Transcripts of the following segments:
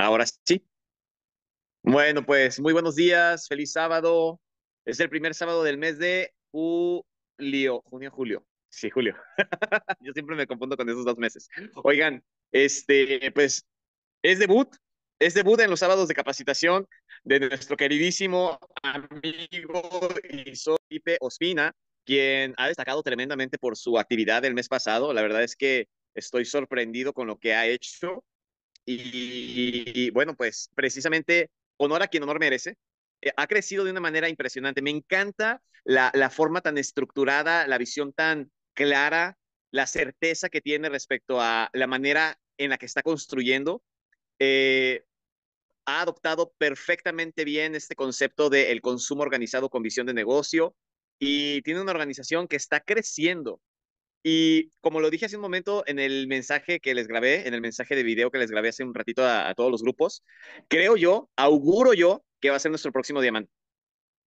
Ahora sí. Bueno, pues muy buenos días, feliz sábado. Es el primer sábado del mes de julio, junio, julio. Sí, julio. Yo siempre me confundo con esos dos meses. Oigan, este, pues es debut, es debut en los sábados de capacitación de nuestro queridísimo amigo y Ospina, quien ha destacado tremendamente por su actividad el mes pasado. La verdad es que estoy sorprendido con lo que ha hecho y, bueno, pues precisamente honor a quien honor merece. Eh, ha crecido de una manera impresionante. Me encanta la, forma tan estructurada, la visión tan clara, la certeza que tiene respecto a la manera en la que está construyendo. Eh, ha adoptado perfectamente bien este concepto del el consumo organizado con visión de negocio y tiene una organización que está creciendo y como lo dije hace un momento en el mensaje que les grabé, en el mensaje de video que les grabé hace un ratito a, todos los grupos, creo yo, auguro yo que va a ser nuestro próximo diamante.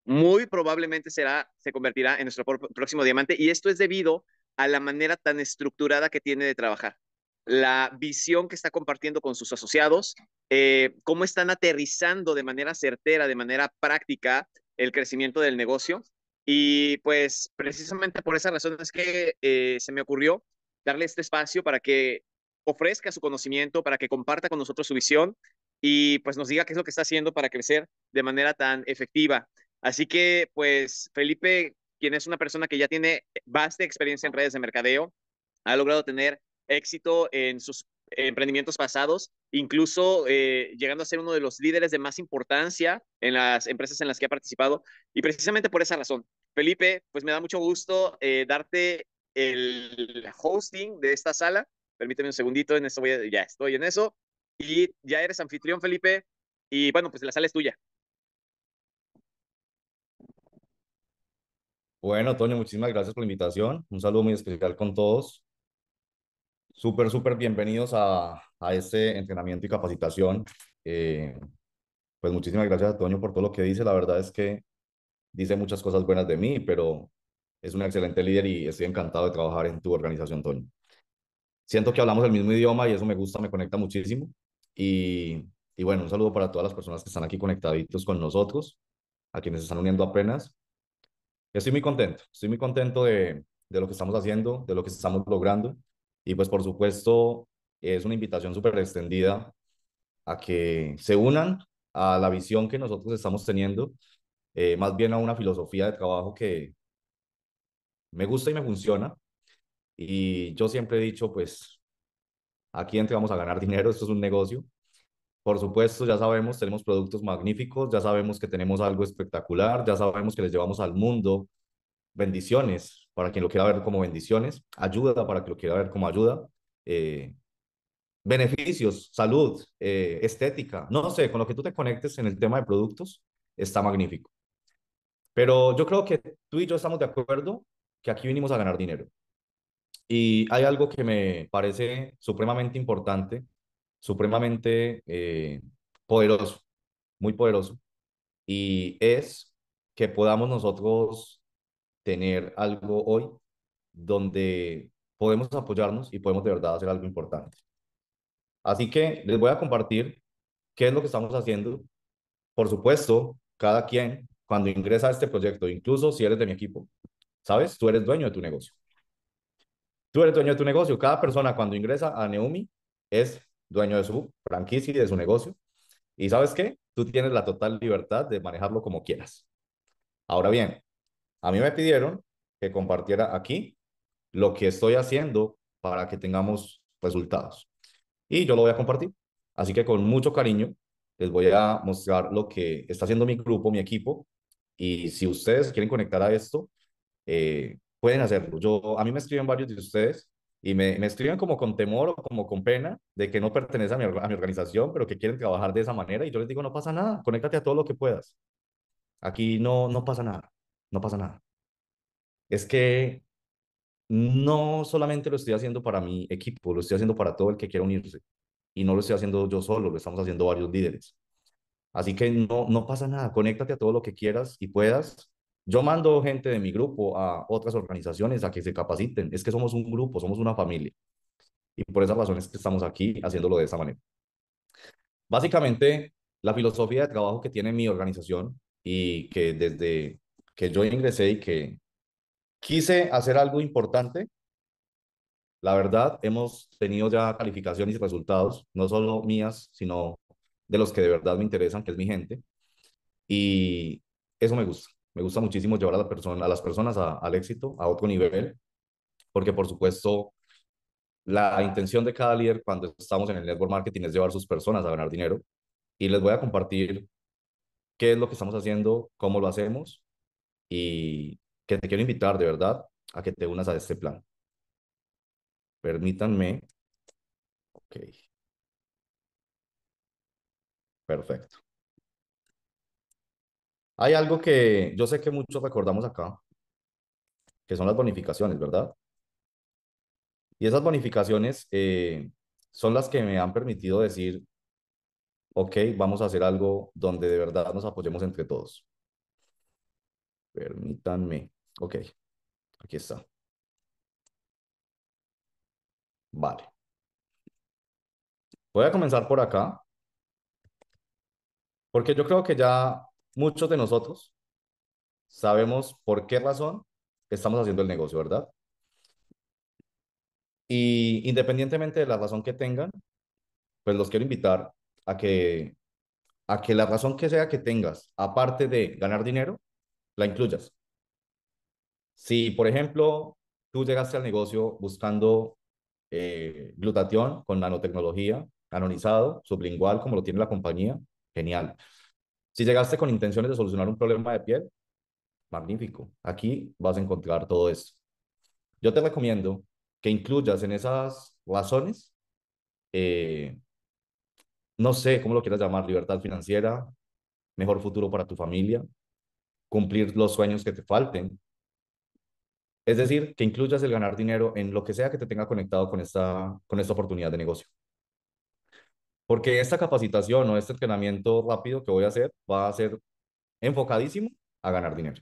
Muy probablemente será, se convertirá en nuestro próximo diamante y esto es debido a la manera tan estructurada que tiene de trabajar, la visión que está compartiendo con sus asociados, eh, cómo están aterrizando de manera certera, de manera práctica el crecimiento del negocio y pues precisamente por esa razón es que eh, se me ocurrió darle este espacio para que ofrezca su conocimiento, para que comparta con nosotros su visión y pues nos diga qué es lo que está haciendo para crecer de manera tan efectiva. Así que pues Felipe, quien es una persona que ya tiene vasta experiencia en redes de mercadeo, ha logrado tener éxito en sus emprendimientos pasados, incluso eh, llegando a ser uno de los líderes de más importancia en las empresas en las que ha participado, y precisamente por esa razón, Felipe, pues me da mucho gusto eh, darte el hosting de esta sala. Permíteme un segundito, en eso, ya estoy en eso. Y ya eres anfitrión, Felipe. Y bueno, pues la sala es tuya. Bueno, Toño, muchísimas gracias por la invitación. Un saludo muy especial con todos. Súper, súper bienvenidos a, este entrenamiento y capacitación. Eh, pues muchísimas gracias a Toño por todo lo que dice. La verdad es que dice muchas cosas buenas de mí, pero es un excelente líder y estoy encantado de trabajar en tu organización, Tony. Siento que hablamos el mismo idioma y eso me gusta, me conecta muchísimo. Y, y bueno, un saludo para todas las personas que están aquí conectaditos con nosotros, a quienes se están uniendo apenas. Estoy muy contento, estoy muy contento de, de lo que estamos haciendo, de lo que estamos logrando. Y pues por supuesto es una invitación súper extendida a que se unan a la visión que nosotros estamos teniendo eh, más bien a una filosofía de trabajo que me gusta y me funciona. Y yo siempre he dicho, pues, aquí vamos a ganar dinero, esto es un negocio. Por supuesto, ya sabemos, tenemos productos magníficos, ya sabemos que tenemos algo espectacular, ya sabemos que les llevamos al mundo bendiciones, para quien lo quiera ver como bendiciones, ayuda para quien lo quiera ver como ayuda, eh, beneficios, salud, eh, estética, no sé, con lo que tú te conectes en el tema de productos, está magnífico. Pero yo creo que tú y yo estamos de acuerdo que aquí vinimos a ganar dinero. Y hay algo que me parece supremamente importante, supremamente eh, poderoso, muy poderoso, y es que podamos nosotros tener algo hoy donde podemos apoyarnos y podemos de verdad hacer algo importante. Así que les voy a compartir qué es lo que estamos haciendo. Por supuesto, cada quien cuando ingresa a este proyecto, incluso si eres de mi equipo. ¿Sabes? Tú eres dueño de tu negocio. Tú eres dueño de tu negocio. Cada persona cuando ingresa a Neumi es dueño de su franquicia y de su negocio. Y sabes qué? Tú tienes la total libertad de manejarlo como quieras. Ahora bien, a mí me pidieron que compartiera aquí lo que estoy haciendo para que tengamos resultados. Y yo lo voy a compartir. Así que con mucho cariño les voy a mostrar lo que está haciendo mi grupo, mi equipo, y si ustedes quieren conectar a esto, eh, pueden hacerlo. Yo, a mí me escriben varios de ustedes y me, me, escriben como con temor o como con pena de que no pertenece a mi, organización, pero que quieren trabajar de esa manera. Y yo les digo, no pasa nada, conéctate a todo lo que puedas. Aquí no, no pasa nada, no pasa nada. Es que no solamente lo estoy haciendo para mi equipo, lo estoy haciendo para todo el que quiera unirse. Y no lo estoy haciendo yo solo, lo estamos haciendo varios líderes. Así que no, no pasa nada, conéctate a todo lo que quieras y puedas. Yo mando gente de mi grupo a otras organizaciones a que se capaciten. Es que somos un grupo, somos una familia. Y por esas razones que estamos aquí haciéndolo de esa manera. Básicamente, la filosofía de trabajo que tiene mi organización y que desde que yo ingresé y que quise hacer algo importante, la verdad, hemos tenido ya calificaciones y resultados, no solo mías, sino de los que de verdad me interesan, que es mi gente. Y eso me gusta. Me gusta muchísimo llevar a, las personas al éxito, a otro nivel, porque por supuesto la intención de cada líder cuando estamos en el network marketing es llevar a sus personas a ganar dinero. Y les voy a compartir qué es lo que estamos haciendo, cómo lo hacemos y que te quiero invitar de verdad a que te unas a este plan. Permítanme. Ok. Perfecto. Hay algo que yo sé que muchos recordamos acá, que son las bonificaciones, ¿verdad? Y esas bonificaciones eh, son las que me han permitido decir, ok, vamos a hacer algo donde de verdad nos apoyemos entre todos. Permítanme. Ok, aquí está. Vale. Voy a comenzar por acá. Porque yo creo que ya muchos de nosotros sabemos por qué razón estamos haciendo el negocio, ¿verdad? Y independientemente de la razón que tengan, pues los quiero invitar a que, a que la razón que sea que tengas, aparte de ganar dinero, la incluyas. Si, por ejemplo, tú llegaste al negocio buscando eh, glutatión con nanotecnología, canonizado, sublingual, como lo tiene la compañía, genial. Si llegaste con intenciones de solucionar un problema de piel, magnífico. Aquí vas a encontrar todo eso. Yo te recomiendo que incluyas en esas razones, eh, no sé cómo lo quieras llamar, libertad financiera, mejor futuro para tu familia, cumplir los sueños que te falten. Es decir, que incluyas el ganar dinero en lo que sea que te tenga conectado con esta, con esta oportunidad de negocio. Porque esta capacitación o este entrenamiento rápido que voy a hacer va a ser enfocadísimo a ganar dinero.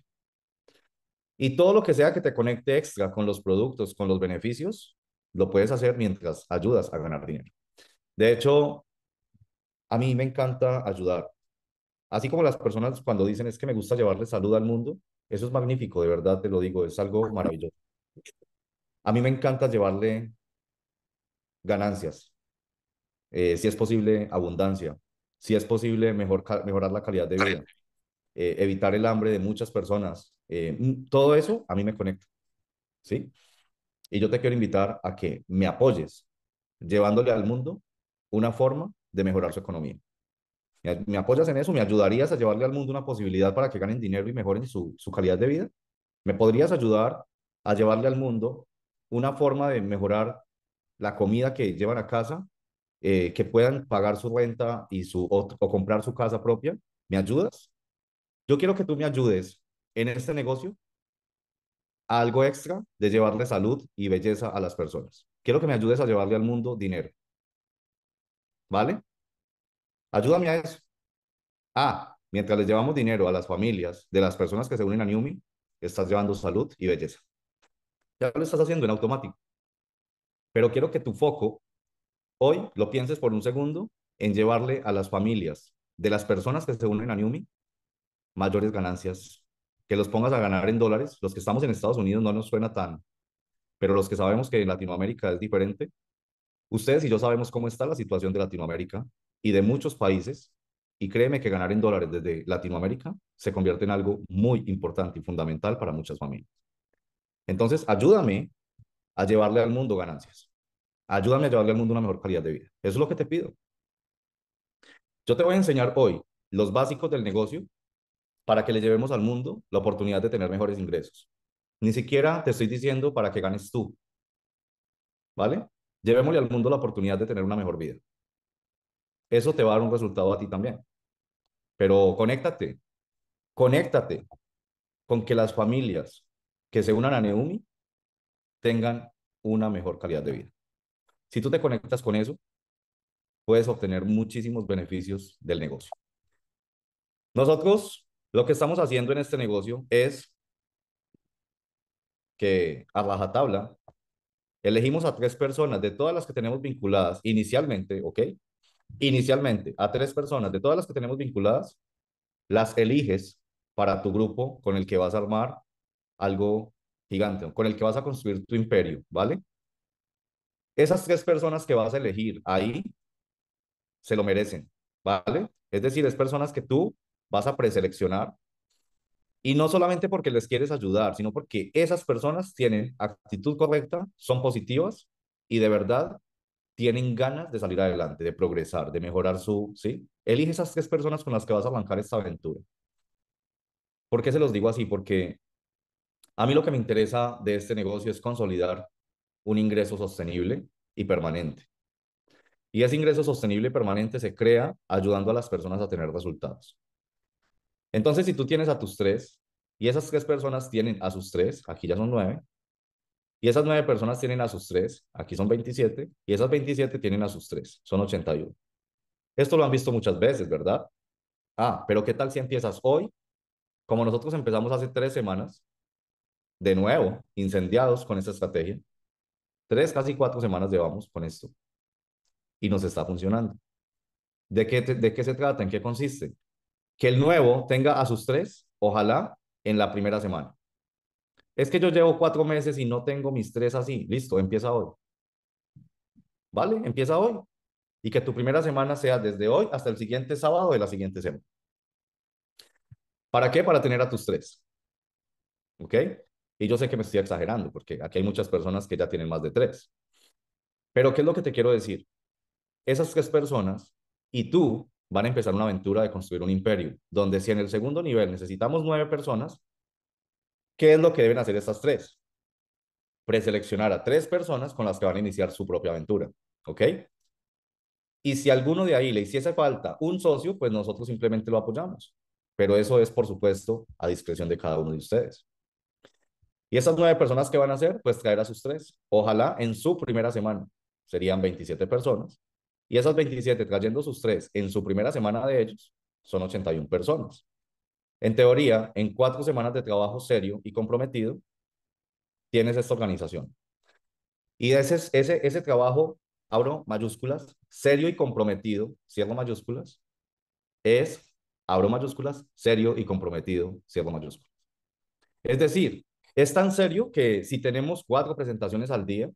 Y todo lo que sea que te conecte extra con los productos, con los beneficios, lo puedes hacer mientras ayudas a ganar dinero. De hecho, a mí me encanta ayudar. Así como las personas cuando dicen es que me gusta llevarle salud al mundo, eso es magnífico, de verdad te lo digo, es algo maravilloso. A mí me encanta llevarle ganancias, eh, si es posible, abundancia. Si es posible, mejorar la calidad de vida. Eh, evitar el hambre de muchas personas. Eh, mm, todo eso a mí me conecta. ¿Sí? Y yo te quiero invitar a que me apoyes llevándole al mundo una forma de mejorar su economía. ¿Me apoyas en eso? ¿Me ayudarías a llevarle al mundo una posibilidad para que ganen dinero y mejoren su, su calidad de vida? ¿Me podrías ayudar a llevarle al mundo una forma de mejorar la comida que llevan a casa eh, que puedan pagar su renta y su, o, comprar su casa propia. ¿Me ayudas? Yo quiero que tú me ayudes en este negocio a algo extra de llevarle salud y belleza a las personas. Quiero que me ayudes a llevarle al mundo dinero. ¿Vale? Ayúdame a eso. Ah, mientras les llevamos dinero a las familias de las personas que se unen a Newmi, estás llevando salud y belleza. Ya lo estás haciendo en automático. Pero quiero que tu foco hoy lo pienses por un segundo en llevarle a las familias de las personas que se unen a Newmi mayores ganancias, que los pongas a ganar en dólares. Los que estamos en Estados Unidos no nos suena tan, pero los que sabemos que en Latinoamérica es diferente, ustedes y yo sabemos cómo está la situación de Latinoamérica y de muchos países, y créeme que ganar en dólares desde Latinoamérica se convierte en algo muy importante y fundamental para muchas familias. Entonces, ayúdame a llevarle al mundo ganancias. Ayúdame a llevarle al mundo una mejor calidad de vida. Eso es lo que te pido. Yo te voy a enseñar hoy los básicos del negocio para que le llevemos al mundo la oportunidad de tener mejores ingresos. Ni siquiera te estoy diciendo para que ganes tú. ¿Vale? Llevémosle al mundo la oportunidad de tener una mejor vida. Eso te va a dar un resultado a ti también. Pero conéctate, conéctate con que las familias que se unan a Neumi tengan una mejor calidad de vida. Si tú te conectas con eso, puedes obtener muchísimos beneficios del negocio. Nosotros lo que estamos haciendo en este negocio es que a tabla elegimos a tres personas de todas las que tenemos vinculadas inicialmente, ¿ok? Inicialmente, a tres personas de todas las que tenemos vinculadas, las eliges para tu grupo con el que vas a armar algo gigante, con el que vas a construir tu imperio, ¿vale? Esas tres personas que vas a elegir ahí se lo merecen, ¿vale? Es decir, es personas que tú vas a preseleccionar y no solamente porque les quieres ayudar, sino porque esas personas tienen actitud correcta, son positivas y de verdad tienen ganas de salir adelante, de progresar, de mejorar su, ¿sí? Elige esas tres personas con las que vas a arrancar esta aventura. ¿Por qué se los digo así? Porque a mí lo que me interesa de este negocio es consolidar un ingreso sostenible y permanente. Y ese ingreso sostenible y permanente se crea ayudando a las personas a tener resultados. Entonces, si tú tienes a tus tres y esas tres personas tienen a sus tres, aquí ya son nueve, y esas nueve personas tienen a sus tres, aquí son 27, y esas 27 tienen a sus tres, son 81. Esto lo han visto muchas veces, ¿verdad? Ah, pero ¿qué tal si empiezas hoy? Como nosotros empezamos hace tres semanas, de nuevo, incendiados con esta estrategia, Tres, casi cuatro semanas llevamos con esto y nos está funcionando. ¿De qué, ¿De qué se trata? ¿En qué consiste? Que el nuevo tenga a sus tres, ojalá, en la primera semana. Es que yo llevo cuatro meses y no tengo mis tres así. Listo, empieza hoy. ¿Vale? Empieza hoy. Y que tu primera semana sea desde hoy hasta el siguiente sábado de la siguiente semana. ¿Para qué? Para tener a tus tres. ¿Ok? Y yo sé que me estoy exagerando, porque aquí hay muchas personas que ya tienen más de tres. Pero ¿qué es lo que te quiero decir? Esas tres personas y tú van a empezar una aventura de construir un imperio, donde si en el segundo nivel necesitamos nueve personas, ¿qué es lo que deben hacer estas tres? Preseleccionar a tres personas con las que van a iniciar su propia aventura, ¿ok? Y si alguno de ahí le hiciese falta un socio, pues nosotros simplemente lo apoyamos. Pero eso es, por supuesto, a discreción de cada uno de ustedes. Y esas nueve personas que van a hacer, pues traer a sus tres, ojalá en su primera semana, serían 27 personas. Y esas 27 trayendo sus tres en su primera semana de ellos, son 81 personas. En teoría, en cuatro semanas de trabajo serio y comprometido, tienes esta organización. Y ese, ese, ese trabajo, abro mayúsculas, serio y comprometido, cierro mayúsculas, es, abro mayúsculas, serio y comprometido, cierro mayúsculas. Es decir, es tan serio que si tenemos cuatro presentaciones al día,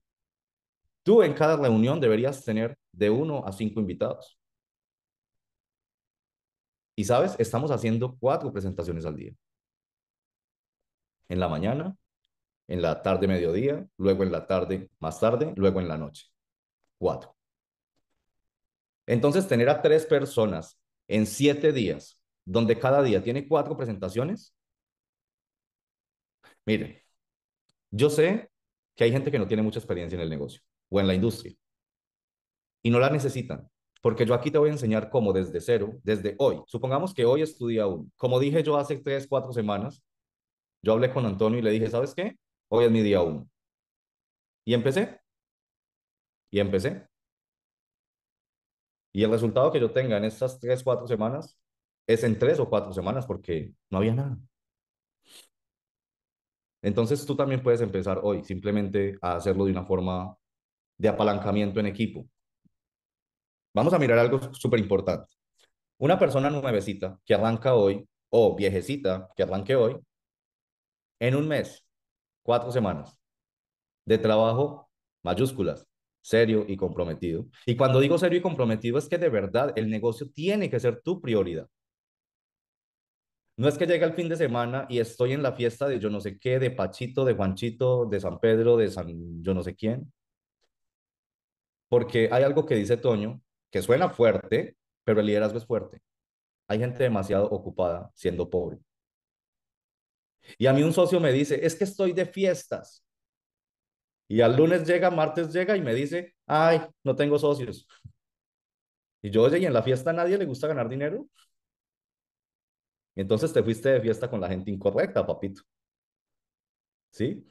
tú en cada reunión deberías tener de uno a cinco invitados. Y sabes, estamos haciendo cuatro presentaciones al día. En la mañana, en la tarde mediodía, luego en la tarde más tarde, luego en la noche. Cuatro. Entonces, tener a tres personas en siete días, donde cada día tiene cuatro presentaciones, Mire, yo sé que hay gente que no tiene mucha experiencia en el negocio o en la industria y no la necesitan, porque yo aquí te voy a enseñar cómo desde cero, desde hoy, supongamos que hoy es tu día uno. Como dije yo hace tres, cuatro semanas, yo hablé con Antonio y le dije, ¿sabes qué? Hoy es mi día uno. Y empecé. Y empecé. Y el resultado que yo tenga en estas tres, cuatro semanas es en tres o cuatro semanas porque no había nada. Entonces tú también puedes empezar hoy simplemente a hacerlo de una forma de apalancamiento en equipo. Vamos a mirar algo súper importante. Una persona nuevecita que arranca hoy o viejecita que arranque hoy, en un mes, cuatro semanas de trabajo, mayúsculas, serio y comprometido. Y cuando digo serio y comprometido es que de verdad el negocio tiene que ser tu prioridad. No es que llegue el fin de semana y estoy en la fiesta de yo no sé qué, de Pachito, de Juanchito, de San Pedro, de San yo no sé quién. Porque hay algo que dice Toño, que suena fuerte, pero el liderazgo es fuerte. Hay gente demasiado ocupada siendo pobre. Y a mí un socio me dice, es que estoy de fiestas. Y al lunes llega, martes llega y me dice, ay, no tengo socios. Y yo, oye, ¿y en la fiesta a nadie le gusta ganar dinero? Entonces te fuiste de fiesta con la gente incorrecta, papito. ¿Sí?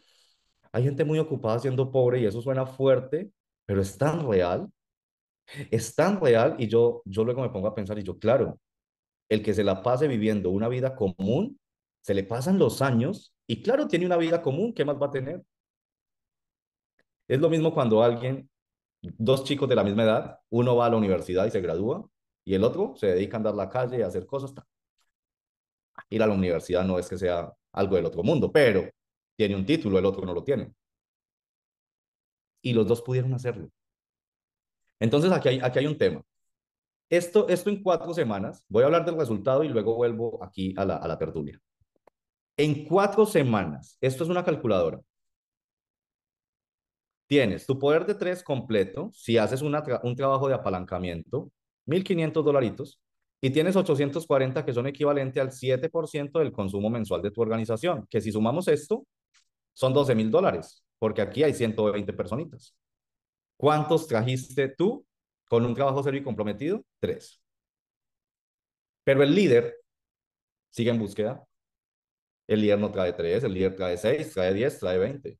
Hay gente muy ocupada siendo pobre y eso suena fuerte, pero es tan real. Es tan real y yo, yo luego me pongo a pensar y yo, claro, el que se la pase viviendo una vida común, se le pasan los años y claro, tiene una vida común, ¿qué más va a tener? Es lo mismo cuando alguien, dos chicos de la misma edad, uno va a la universidad y se gradúa y el otro se dedica a andar la calle, y a hacer cosas, ir a la universidad no es que sea algo del otro mundo, pero tiene un título, el otro no lo tiene. Y los dos pudieron hacerlo. Entonces, aquí hay, aquí hay un tema. Esto, esto en cuatro semanas, voy a hablar del resultado y luego vuelvo aquí a la, a la tertulia. En cuatro semanas, esto es una calculadora. Tienes tu poder de tres completo, si haces una, un trabajo de apalancamiento, 1.500 dolaritos, y tienes 840 que son equivalente al 7% del consumo mensual de tu organización, que si sumamos esto, son 12 mil dólares, porque aquí hay 120 personitas. ¿Cuántos trajiste tú con un trabajo serio y comprometido? Tres. Pero el líder sigue en búsqueda. El líder no trae tres, el líder trae seis, trae diez, trae veinte.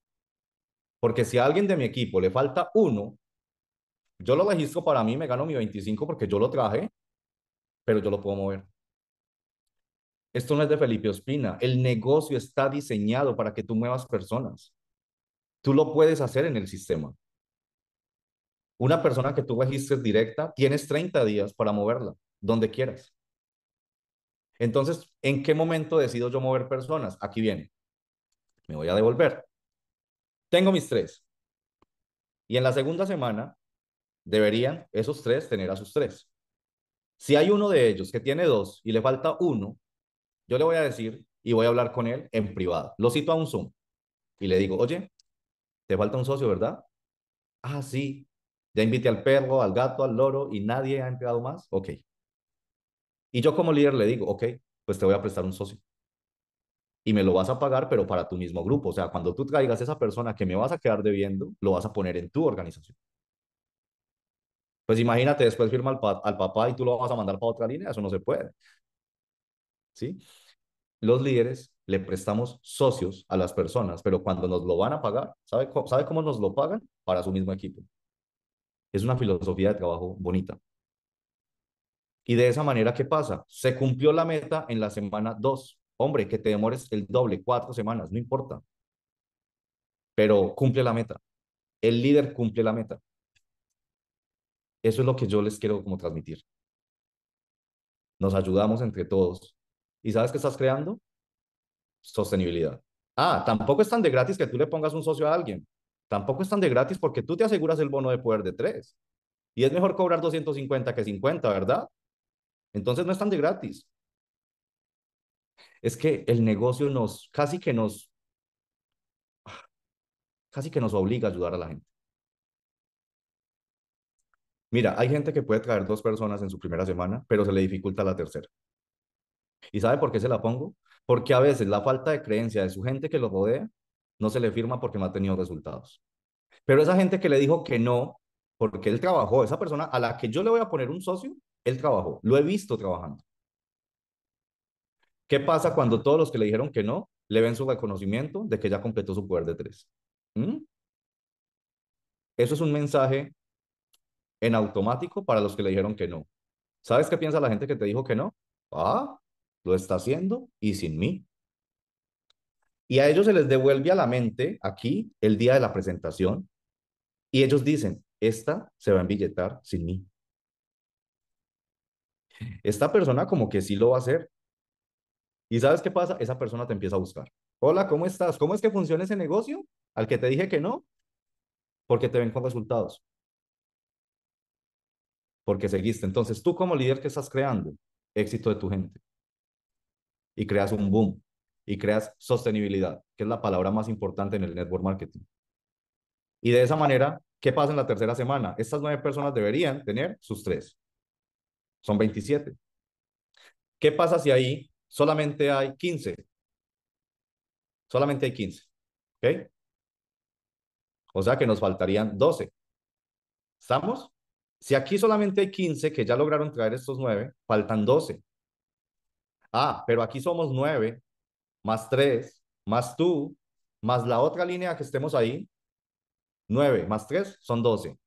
Porque si a alguien de mi equipo le falta uno, yo lo registro para mí, me gano mi 25 porque yo lo traje, pero yo lo puedo mover. Esto no es de Felipe Ospina. El negocio está diseñado para que tú muevas personas. Tú lo puedes hacer en el sistema. Una persona que tú registres directa, tienes 30 días para moverla, donde quieras. Entonces, ¿en qué momento decido yo mover personas? Aquí viene. Me voy a devolver. Tengo mis tres. Y en la segunda semana deberían esos tres tener a sus tres. Si hay uno de ellos que tiene dos y le falta uno, yo le voy a decir y voy a hablar con él en privado. Lo cito a un Zoom y le digo, oye, te falta un socio, ¿verdad? Ah, sí. Ya invité al perro, al gato, al loro y nadie ha empleado más. Ok. Y yo como líder le digo, ok, pues te voy a prestar un socio. Y me lo vas a pagar, pero para tu mismo grupo. O sea, cuando tú traigas esa persona que me vas a quedar debiendo, lo vas a poner en tu organización. Pues imagínate, después firma al, al papá y tú lo vas a mandar para otra línea, eso no se puede. ¿Sí? Los líderes le prestamos socios a las personas, pero cuando nos lo van a pagar, ¿sabe, ¿sabe cómo nos lo pagan? Para su mismo equipo. Es una filosofía de trabajo bonita. Y de esa manera, ¿qué pasa? Se cumplió la meta en la semana 2. Hombre, que te demores el doble, cuatro semanas, no importa. Pero cumple la meta. El líder cumple la meta. Eso es lo que yo les quiero como transmitir. Nos ayudamos entre todos. ¿Y sabes qué estás creando? Sostenibilidad. Ah, tampoco es tan de gratis que tú le pongas un socio a alguien. Tampoco es tan de gratis porque tú te aseguras el bono de poder de tres. Y es mejor cobrar 250 que 50, ¿verdad? Entonces no es tan de gratis. Es que el negocio nos, casi que nos, ah, casi que nos obliga a ayudar a la gente. Mira, hay gente que puede traer dos personas en su primera semana, pero se le dificulta la tercera. ¿Y sabe por qué se la pongo? Porque a veces la falta de creencia de su gente que lo rodea no se le firma porque no ha tenido resultados. Pero esa gente que le dijo que no, porque él trabajó, esa persona a la que yo le voy a poner un socio, él trabajó, lo he visto trabajando. ¿Qué pasa cuando todos los que le dijeron que no le ven su reconocimiento de que ya completó su poder de tres? ¿Mm? Eso es un mensaje en automático para los que le dijeron que no. ¿Sabes qué piensa la gente que te dijo que no? Ah, lo está haciendo y sin mí. Y a ellos se les devuelve a la mente aquí el día de la presentación y ellos dicen, esta se va a embilletar sin mí. Esta persona como que sí lo va a hacer. ¿Y sabes qué pasa? Esa persona te empieza a buscar. Hola, ¿cómo estás? ¿Cómo es que funciona ese negocio al que te dije que no? Porque te ven con resultados porque seguiste. Entonces, tú como líder, ¿qué estás creando? Éxito de tu gente. Y creas un boom. Y creas sostenibilidad, que es la palabra más importante en el network marketing. Y de esa manera, ¿qué pasa en la tercera semana? Estas nueve personas deberían tener sus tres. Son 27. ¿Qué pasa si ahí solamente hay 15? Solamente hay 15. ¿Ok? O sea que nos faltarían 12. ¿Estamos? Si aquí solamente hay 15 que ya lograron traer estos 9, faltan 12. Ah, pero aquí somos 9, más 3, más tú, más la otra línea que estemos ahí. 9 más 3 son 12.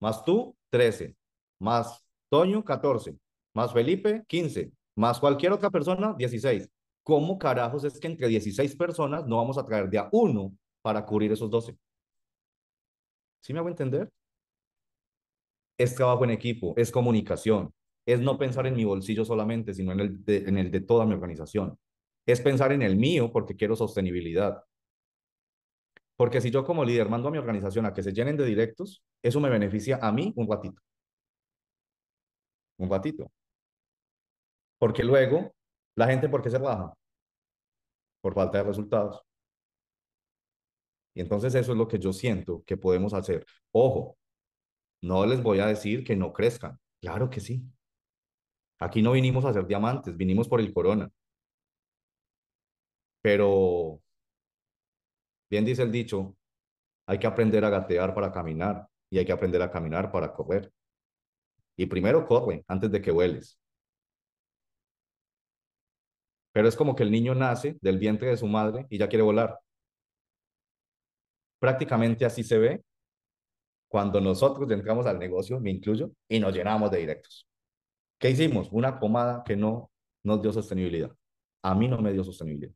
Más tú, 13. Más Toño, 14. Más Felipe, 15. Más cualquier otra persona, 16. ¿Cómo carajos es que entre 16 personas no vamos a traer de a uno para cubrir esos 12? ¿Sí me hago entender? es trabajo en equipo, es comunicación, es no pensar en mi bolsillo solamente, sino en el de, en el de toda mi organización. Es pensar en el mío porque quiero sostenibilidad. Porque si yo como líder mando a mi organización a que se llenen de directos, eso me beneficia a mí un ratito. Un ratito. Porque luego, la gente, ¿por qué se baja? Por falta de resultados. Y entonces eso es lo que yo siento que podemos hacer. Ojo, no les voy a decir que no crezcan. Claro que sí. Aquí no vinimos a hacer diamantes, vinimos por el corona. Pero, bien dice el dicho, hay que aprender a gatear para caminar y hay que aprender a caminar para correr. Y primero corre antes de que vueles. Pero es como que el niño nace del vientre de su madre y ya quiere volar. Prácticamente así se ve cuando nosotros entramos al negocio, me incluyo, y nos llenamos de directos. ¿Qué hicimos? Una comada que no nos dio sostenibilidad. A mí no me dio sostenibilidad.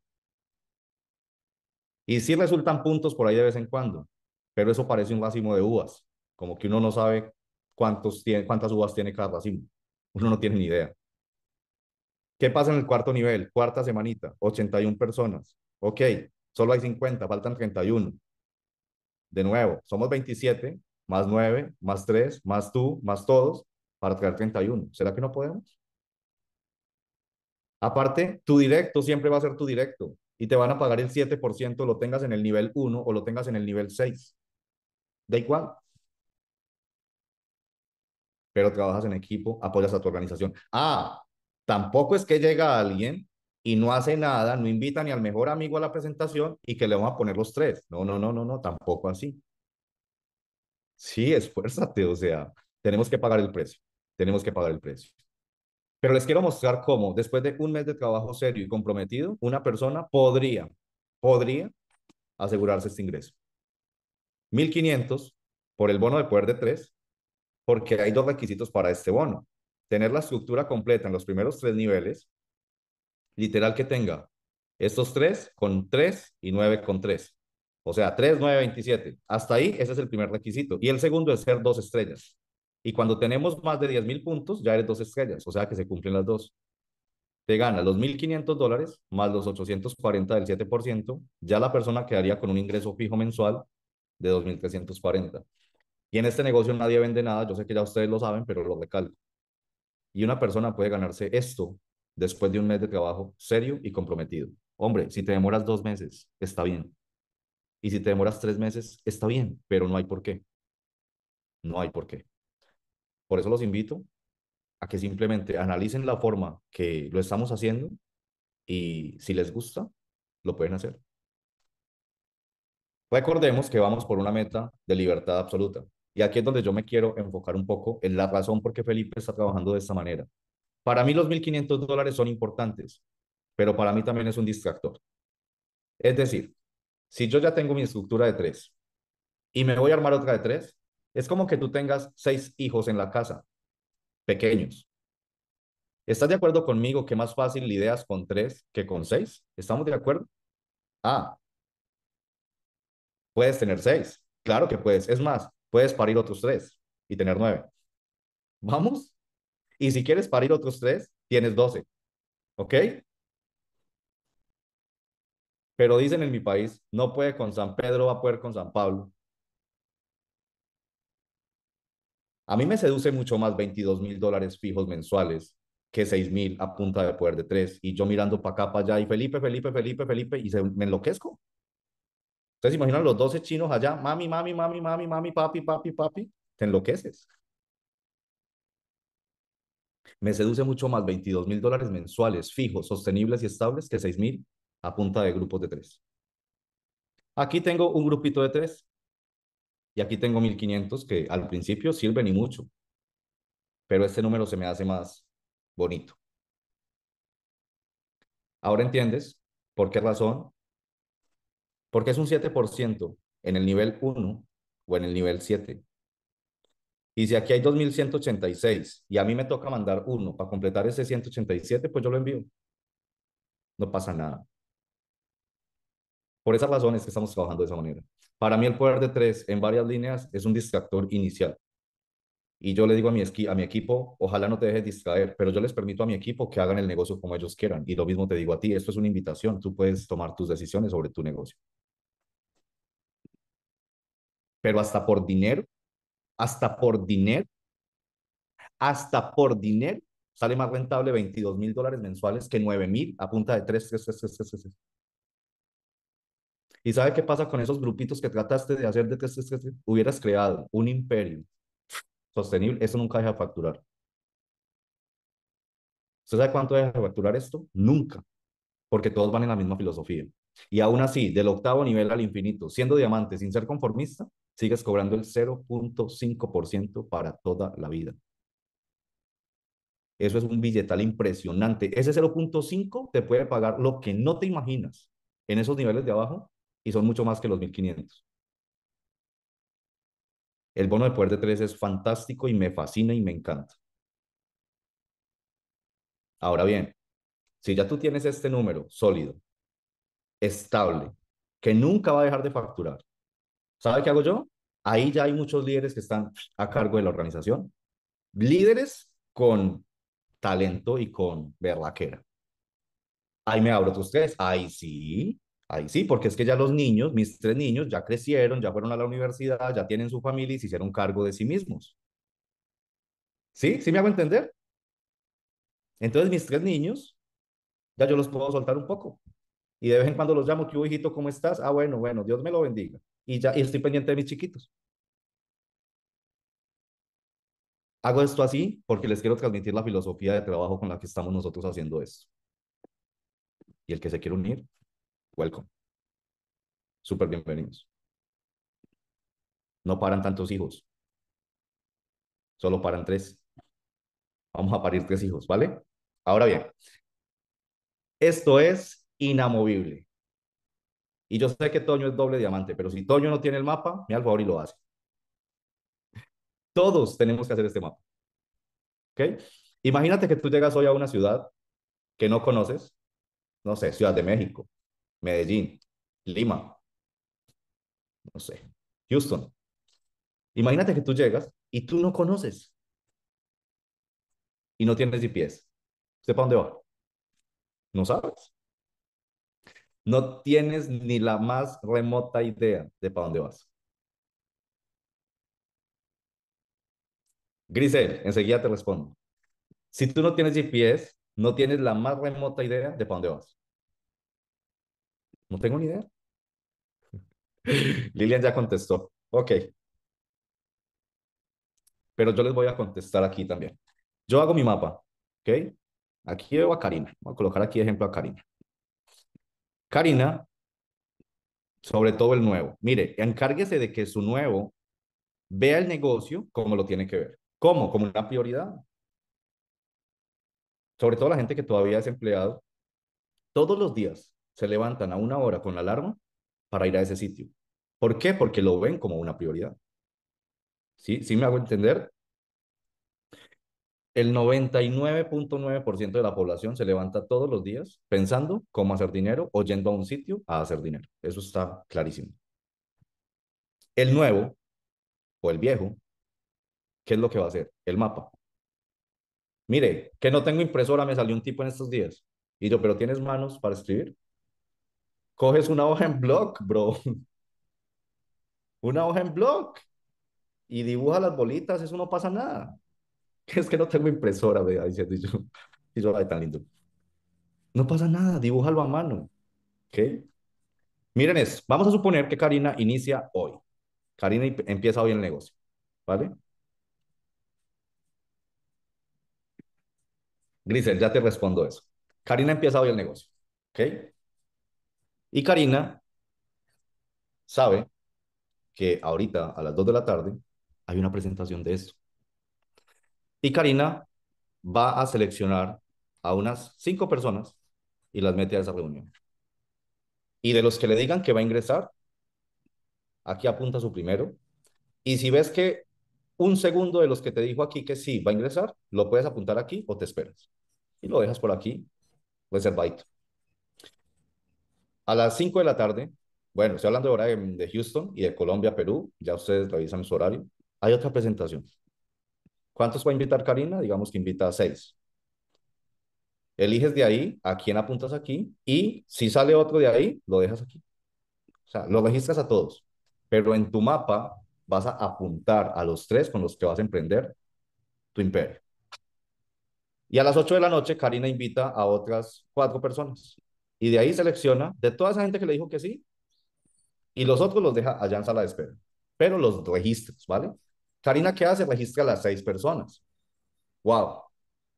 Y sí resultan puntos por ahí de vez en cuando, pero eso parece un racimo de uvas, como que uno no sabe cuántas uvas tiene cada racimo. Uno no tiene ni idea. ¿Qué pasa en el cuarto nivel? Cuarta semanita, 81 personas. Ok, solo hay 50, faltan 31. De nuevo, somos 27, más nueve, más tres, más tú, más todos, para traer 31. ¿Será que no podemos? Aparte, tu directo siempre va a ser tu directo y te van a pagar el 7%, lo tengas en el nivel 1 o lo tengas en el nivel 6. Da igual. Pero trabajas en equipo, apoyas a tu organización. Ah, tampoco es que llega alguien y no hace nada, no invita ni al mejor amigo a la presentación y que le vamos a poner los tres. No, no, no, no, no, tampoco así sí, esfuérzate, o sea, tenemos que pagar el precio, tenemos que pagar el precio. Pero les quiero mostrar cómo, después de un mes de trabajo serio y comprometido, una persona podría, podría asegurarse este ingreso. 1.500 por el bono de poder de 3, porque hay dos requisitos para este bono. Tener la estructura completa en los primeros tres niveles, literal que tenga estos tres con tres y nueve con tres. O sea, 3927. Hasta ahí, ese es el primer requisito. Y el segundo es ser dos estrellas. Y cuando tenemos más de mil puntos, ya eres dos estrellas. O sea, que se cumplen las dos. Te ganas los 1.500 dólares más los 840 del 7%. Ya la persona quedaría con un ingreso fijo mensual de 2.340. Y en este negocio nadie vende nada. Yo sé que ya ustedes lo saben, pero lo recalco. Y una persona puede ganarse esto después de un mes de trabajo serio y comprometido. Hombre, si te demoras dos meses, está bien. Y si te demoras tres meses, está bien, pero no hay por qué. No hay por qué. Por eso los invito a que simplemente analicen la forma que lo estamos haciendo y si les gusta, lo pueden hacer. Recordemos que vamos por una meta de libertad absoluta. Y aquí es donde yo me quiero enfocar un poco en la razón por qué Felipe está trabajando de esta manera. Para mí los 1.500 dólares son importantes, pero para mí también es un distractor. Es decir, si yo ya tengo mi estructura de tres y me voy a armar otra de tres, es como que tú tengas seis hijos en la casa, pequeños. ¿Estás de acuerdo conmigo que más fácil lidias con tres que con seis? ¿Estamos de acuerdo? Ah, puedes tener seis. Claro que puedes. Es más, puedes parir otros tres y tener nueve. ¿Vamos? Y si quieres parir otros tres, tienes doce. ¿Ok? Pero dicen en mi país, no puede con San Pedro, va a poder con San Pablo. A mí me seduce mucho más 22 mil dólares fijos mensuales que 6 mil a punta de poder de tres Y yo mirando para acá, para allá, y Felipe, Felipe, Felipe, Felipe, y me enloquezco. Ustedes imaginan los 12 chinos allá, mami, mami, mami, mami, mami, papi, papi, papi, te enloqueces. Me seduce mucho más 22 mil dólares mensuales fijos, sostenibles y estables que 6 mil a punta de grupos de tres. Aquí tengo un grupito de tres y aquí tengo 1500 que al principio sirven y mucho, pero este número se me hace más bonito. Ahora entiendes por qué razón. Porque es un 7% en el nivel 1 o en el nivel 7. Y si aquí hay 2186 y a mí me toca mandar uno para completar ese 187, pues yo lo envío. No pasa nada. Por esas razones que estamos trabajando de esa manera. Para mí el poder de tres en varias líneas es un distractor inicial. Y yo le digo a mi, a mi equipo, ojalá no te dejes distraer, pero yo les permito a mi equipo que hagan el negocio como ellos quieran. Y lo mismo te digo a ti, esto es una invitación, tú puedes tomar tus decisiones sobre tu negocio. Pero hasta por dinero, hasta por dinero, hasta por dinero, sale más rentable 22 mil dólares mensuales que 9 mil a punta de 3, 3, 3, 3, 3, 3. ¿Y sabe qué pasa con esos grupitos que trataste de hacer de que hubieras creado un imperio sostenible? Eso nunca deja facturar. ¿Usted sabe cuánto deja facturar esto? Nunca, porque todos van en la misma filosofía. Y aún así, del octavo nivel al infinito, siendo diamante sin ser conformista, sigues cobrando el 0.5% para toda la vida. Eso es un billetal impresionante. Ese 0.5 te puede pagar lo que no te imaginas en esos niveles de abajo y son mucho más que los 1.500. El bono de poder de tres es fantástico y me fascina y me encanta. Ahora bien, si ya tú tienes este número sólido, estable, que nunca va a dejar de facturar, ¿sabe qué hago yo? Ahí ya hay muchos líderes que están a cargo de la organización. Líderes con talento y con verlaquera. Ahí me abro a tres. Ahí sí, Ahí sí, porque es que ya los niños, mis tres niños, ya crecieron, ya fueron a la universidad, ya tienen su familia y se hicieron cargo de sí mismos. ¿Sí? ¿Sí me hago entender? Entonces mis tres niños, ya yo los puedo soltar un poco. Y de vez en cuando los llamo, ¿qué hijito, cómo estás? Ah, bueno, bueno, Dios me lo bendiga. Y ya estoy pendiente de mis chiquitos. Hago esto así porque les quiero transmitir la filosofía de trabajo con la que estamos nosotros haciendo esto. Y el que se quiere unir, welcome. Súper bienvenidos. No paran tantos hijos. Solo paran tres. Vamos a parir tres hijos, ¿vale? Ahora bien, esto es inamovible. Y yo sé que Toño es doble diamante, pero si Toño no tiene el mapa, me al favor y lo hace. Todos tenemos que hacer este mapa. ¿Ok? Imagínate que tú llegas hoy a una ciudad que no conoces, no sé, Ciudad de México, Medellín, Lima, no sé, Houston. Imagínate que tú llegas y tú no conoces y no tienes GPS. ¿Usted para dónde va? No sabes. No tienes ni la más remota idea de para dónde vas. Grisel, enseguida te respondo. Si tú no tienes GPS, no tienes la más remota idea de para dónde vas. No tengo ni idea. Lilian ya contestó. Ok. Pero yo les voy a contestar aquí también. Yo hago mi mapa. ¿Ok? Aquí veo a Karina. Voy a colocar aquí ejemplo a Karina. Karina, sobre todo el nuevo. Mire, encárguese de que su nuevo vea el negocio como lo tiene que ver. ¿Cómo? Como una prioridad. Sobre todo la gente que todavía es empleado. Todos los días se levantan a una hora con la alarma para ir a ese sitio. ¿Por qué? Porque lo ven como una prioridad. ¿Sí, ¿Sí me hago entender? El 99.9% de la población se levanta todos los días pensando cómo hacer dinero o yendo a un sitio a hacer dinero. Eso está clarísimo. El nuevo o el viejo, ¿qué es lo que va a hacer? El mapa. Mire, que no tengo impresora, me salió un tipo en estos días. Y yo, pero ¿tienes manos para escribir? coges una hoja en bloc, bro. Una hoja en bloc y dibuja las bolitas, eso no pasa nada. Es que no tengo impresora, vea. y yo, ay, tan lindo. No pasa nada, dibújalo a mano. ¿Ok? Miren eso, vamos a suponer que Karina inicia hoy. Karina empieza hoy el negocio, ¿vale? Grisel, ya te respondo eso. Karina empieza hoy el negocio, ¿ok? Y Karina sabe que ahorita a las 2 de la tarde hay una presentación de esto. Y Karina va a seleccionar a unas cinco personas y las mete a esa reunión. Y de los que le digan que va a ingresar, aquí apunta su primero. Y si ves que un segundo de los que te dijo aquí que sí va a ingresar, lo puedes apuntar aquí o te esperas. Y lo dejas por aquí, reservadito. A las 5 de la tarde, bueno, estoy hablando ahora de, de Houston y de Colombia, Perú, ya ustedes revisan su horario, hay otra presentación. ¿Cuántos va a invitar Karina? Digamos que invita a seis. Eliges de ahí a quién apuntas aquí y si sale otro de ahí, lo dejas aquí. O sea, lo registras a todos, pero en tu mapa vas a apuntar a los tres con los que vas a emprender tu imperio. Y a las 8 de la noche, Karina invita a otras cuatro personas. Y de ahí selecciona de toda esa gente que le dijo que sí. Y los otros los deja allá en sala de espera. Pero los registros, ¿vale? Karina, ¿qué hace? Registra a las seis personas. ¡Wow!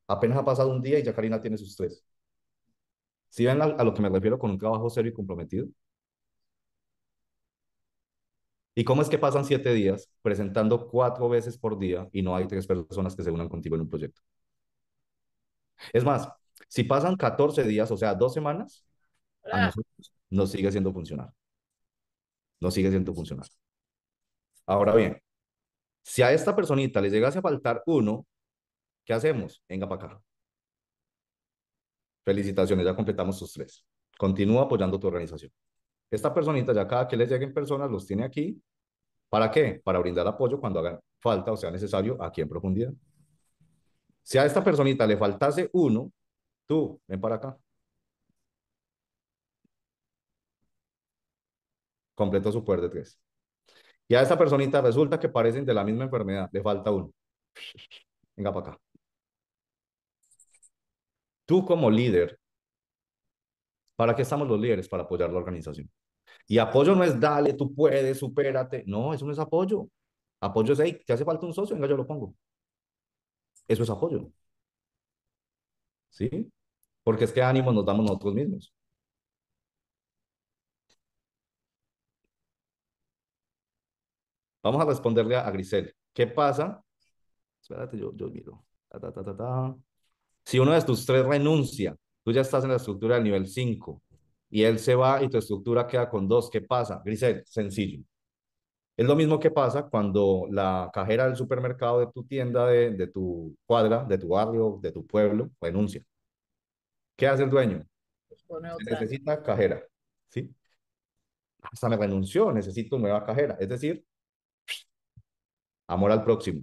Apenas ha pasado un día y ya Karina tiene sus tres. ¿Sí ven a, lo que me refiero con un trabajo serio y comprometido? ¿Y cómo es que pasan siete días presentando cuatro veces por día y no hay tres personas que se unan contigo en un proyecto? Es más, si pasan 14 días, o sea, dos semanas, Ah. No nos sigue siendo funcional. Nos sigue siendo funcionar. Ahora bien, si a esta personita le llegase a faltar uno, ¿qué hacemos? Venga para acá. Felicitaciones, ya completamos sus tres. Continúa apoyando tu organización. Esta personita ya cada que les lleguen personas los tiene aquí. ¿Para qué? Para brindar apoyo cuando haga falta o sea necesario aquí en profundidad. Si a esta personita le faltase uno, tú ven para acá. Completo su poder de tres. Y a esa personita resulta que parecen de la misma enfermedad, le falta uno. Venga para acá. Tú como líder, ¿para qué estamos los líderes? Para apoyar la organización. Y apoyo no es dale, tú puedes, supérate. No, eso no es apoyo. Apoyo es, hey, te hace falta un socio, venga, yo lo pongo. Eso es apoyo. ¿Sí? Porque es que ánimos nos damos nosotros mismos. Vamos a responderle a, Grisel. ¿Qué pasa? Espérate, yo, yo si uno de tus tres renuncia, tú ya estás en la estructura del nivel 5 y él se va y tu estructura queda con dos, ¿qué pasa? Grisel, sencillo. Es lo mismo que pasa cuando la cajera del supermercado de tu tienda, de, tu cuadra, de tu barrio, de tu pueblo, renuncia. ¿Qué hace el dueño? Pues necesita cajera, ¿sí? Hasta me renunció, necesito nueva cajera. Es decir, amor al próximo.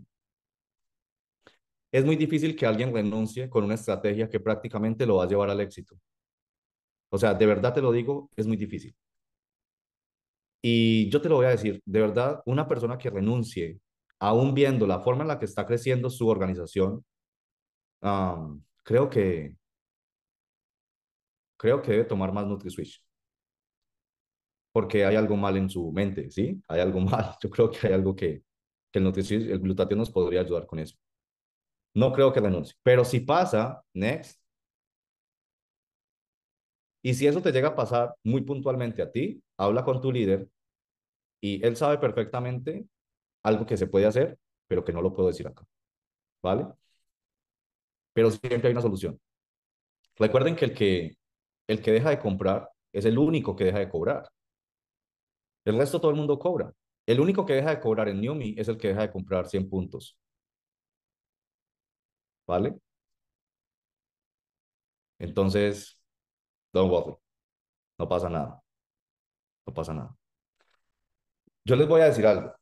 Es muy difícil que alguien renuncie con una estrategia que prácticamente lo va a llevar al éxito. O sea, de verdad te lo digo, es muy difícil. Y yo te lo voy a decir, de verdad, una persona que renuncie, aún viendo la forma en la que está creciendo su organización, creo que creo que debe tomar más NutriSwitch. Porque hay algo mal en su mente, ¿sí? Hay algo mal. Yo creo que hay algo que, que el el glutatión nos podría ayudar con eso. No creo que renuncie, pero si pasa, next. Y si eso te llega a pasar muy puntualmente a ti, habla con tu líder y él sabe perfectamente algo que se puede hacer, pero que no lo puedo decir acá. ¿Vale? Pero siempre hay una solución. Recuerden que el que, el que deja de comprar es el único que deja de cobrar. El resto todo el mundo cobra. El único que deja de cobrar en Newmi es el que deja de comprar 100 puntos. ¿Vale? Entonces, Don worry. No pasa nada. No pasa nada. Yo les voy a decir algo.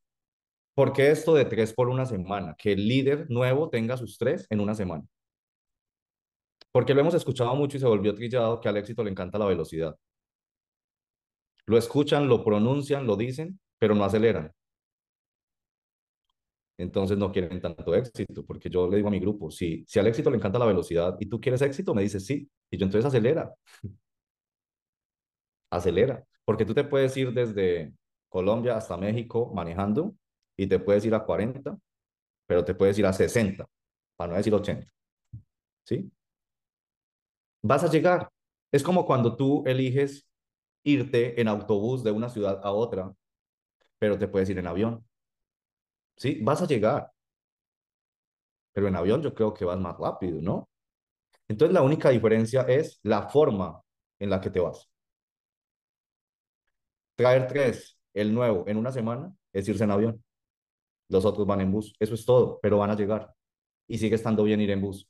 ¿Por qué esto de tres por una semana? Que el líder nuevo tenga sus tres en una semana. Porque lo hemos escuchado mucho y se volvió trillado que al éxito le encanta la velocidad. Lo escuchan, lo pronuncian, lo dicen, pero no aceleran. Entonces no quieren tanto éxito, porque yo le digo a mi grupo, si, si al éxito le encanta la velocidad y tú quieres éxito, me dices sí, y yo entonces acelera. acelera, porque tú te puedes ir desde Colombia hasta México manejando y te puedes ir a 40, pero te puedes ir a 60, para no decir 80. ¿Sí? Vas a llegar. Es como cuando tú eliges irte en autobús de una ciudad a otra pero te puedes ir en avión. Sí, vas a llegar, pero en avión yo creo que vas más rápido, ¿no? Entonces la única diferencia es la forma en la que te vas. Traer tres, el nuevo, en una semana es irse en avión. Los otros van en bus, eso es todo, pero van a llegar. Y sigue estando bien ir en bus,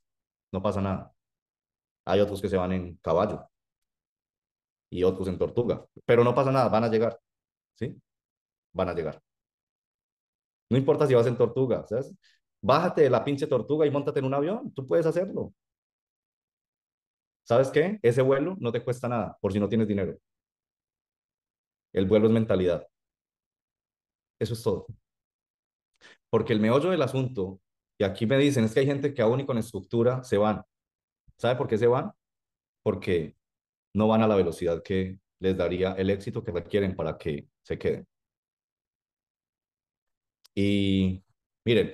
no pasa nada. Hay otros que se van en caballo y otros en tortuga, pero no pasa nada, van a llegar. ¿Sí? van a llegar. No importa si vas en tortuga, ¿sabes? Bájate de la pinche tortuga y montate en un avión, tú puedes hacerlo. ¿Sabes qué? Ese vuelo no te cuesta nada, por si no tienes dinero. El vuelo es mentalidad. Eso es todo. Porque el meollo del asunto, y aquí me dicen, es que hay gente que aún y con estructura se van. ¿Sabe por qué se van? Porque no van a la velocidad que les daría el éxito que requieren para que se queden. Y miren,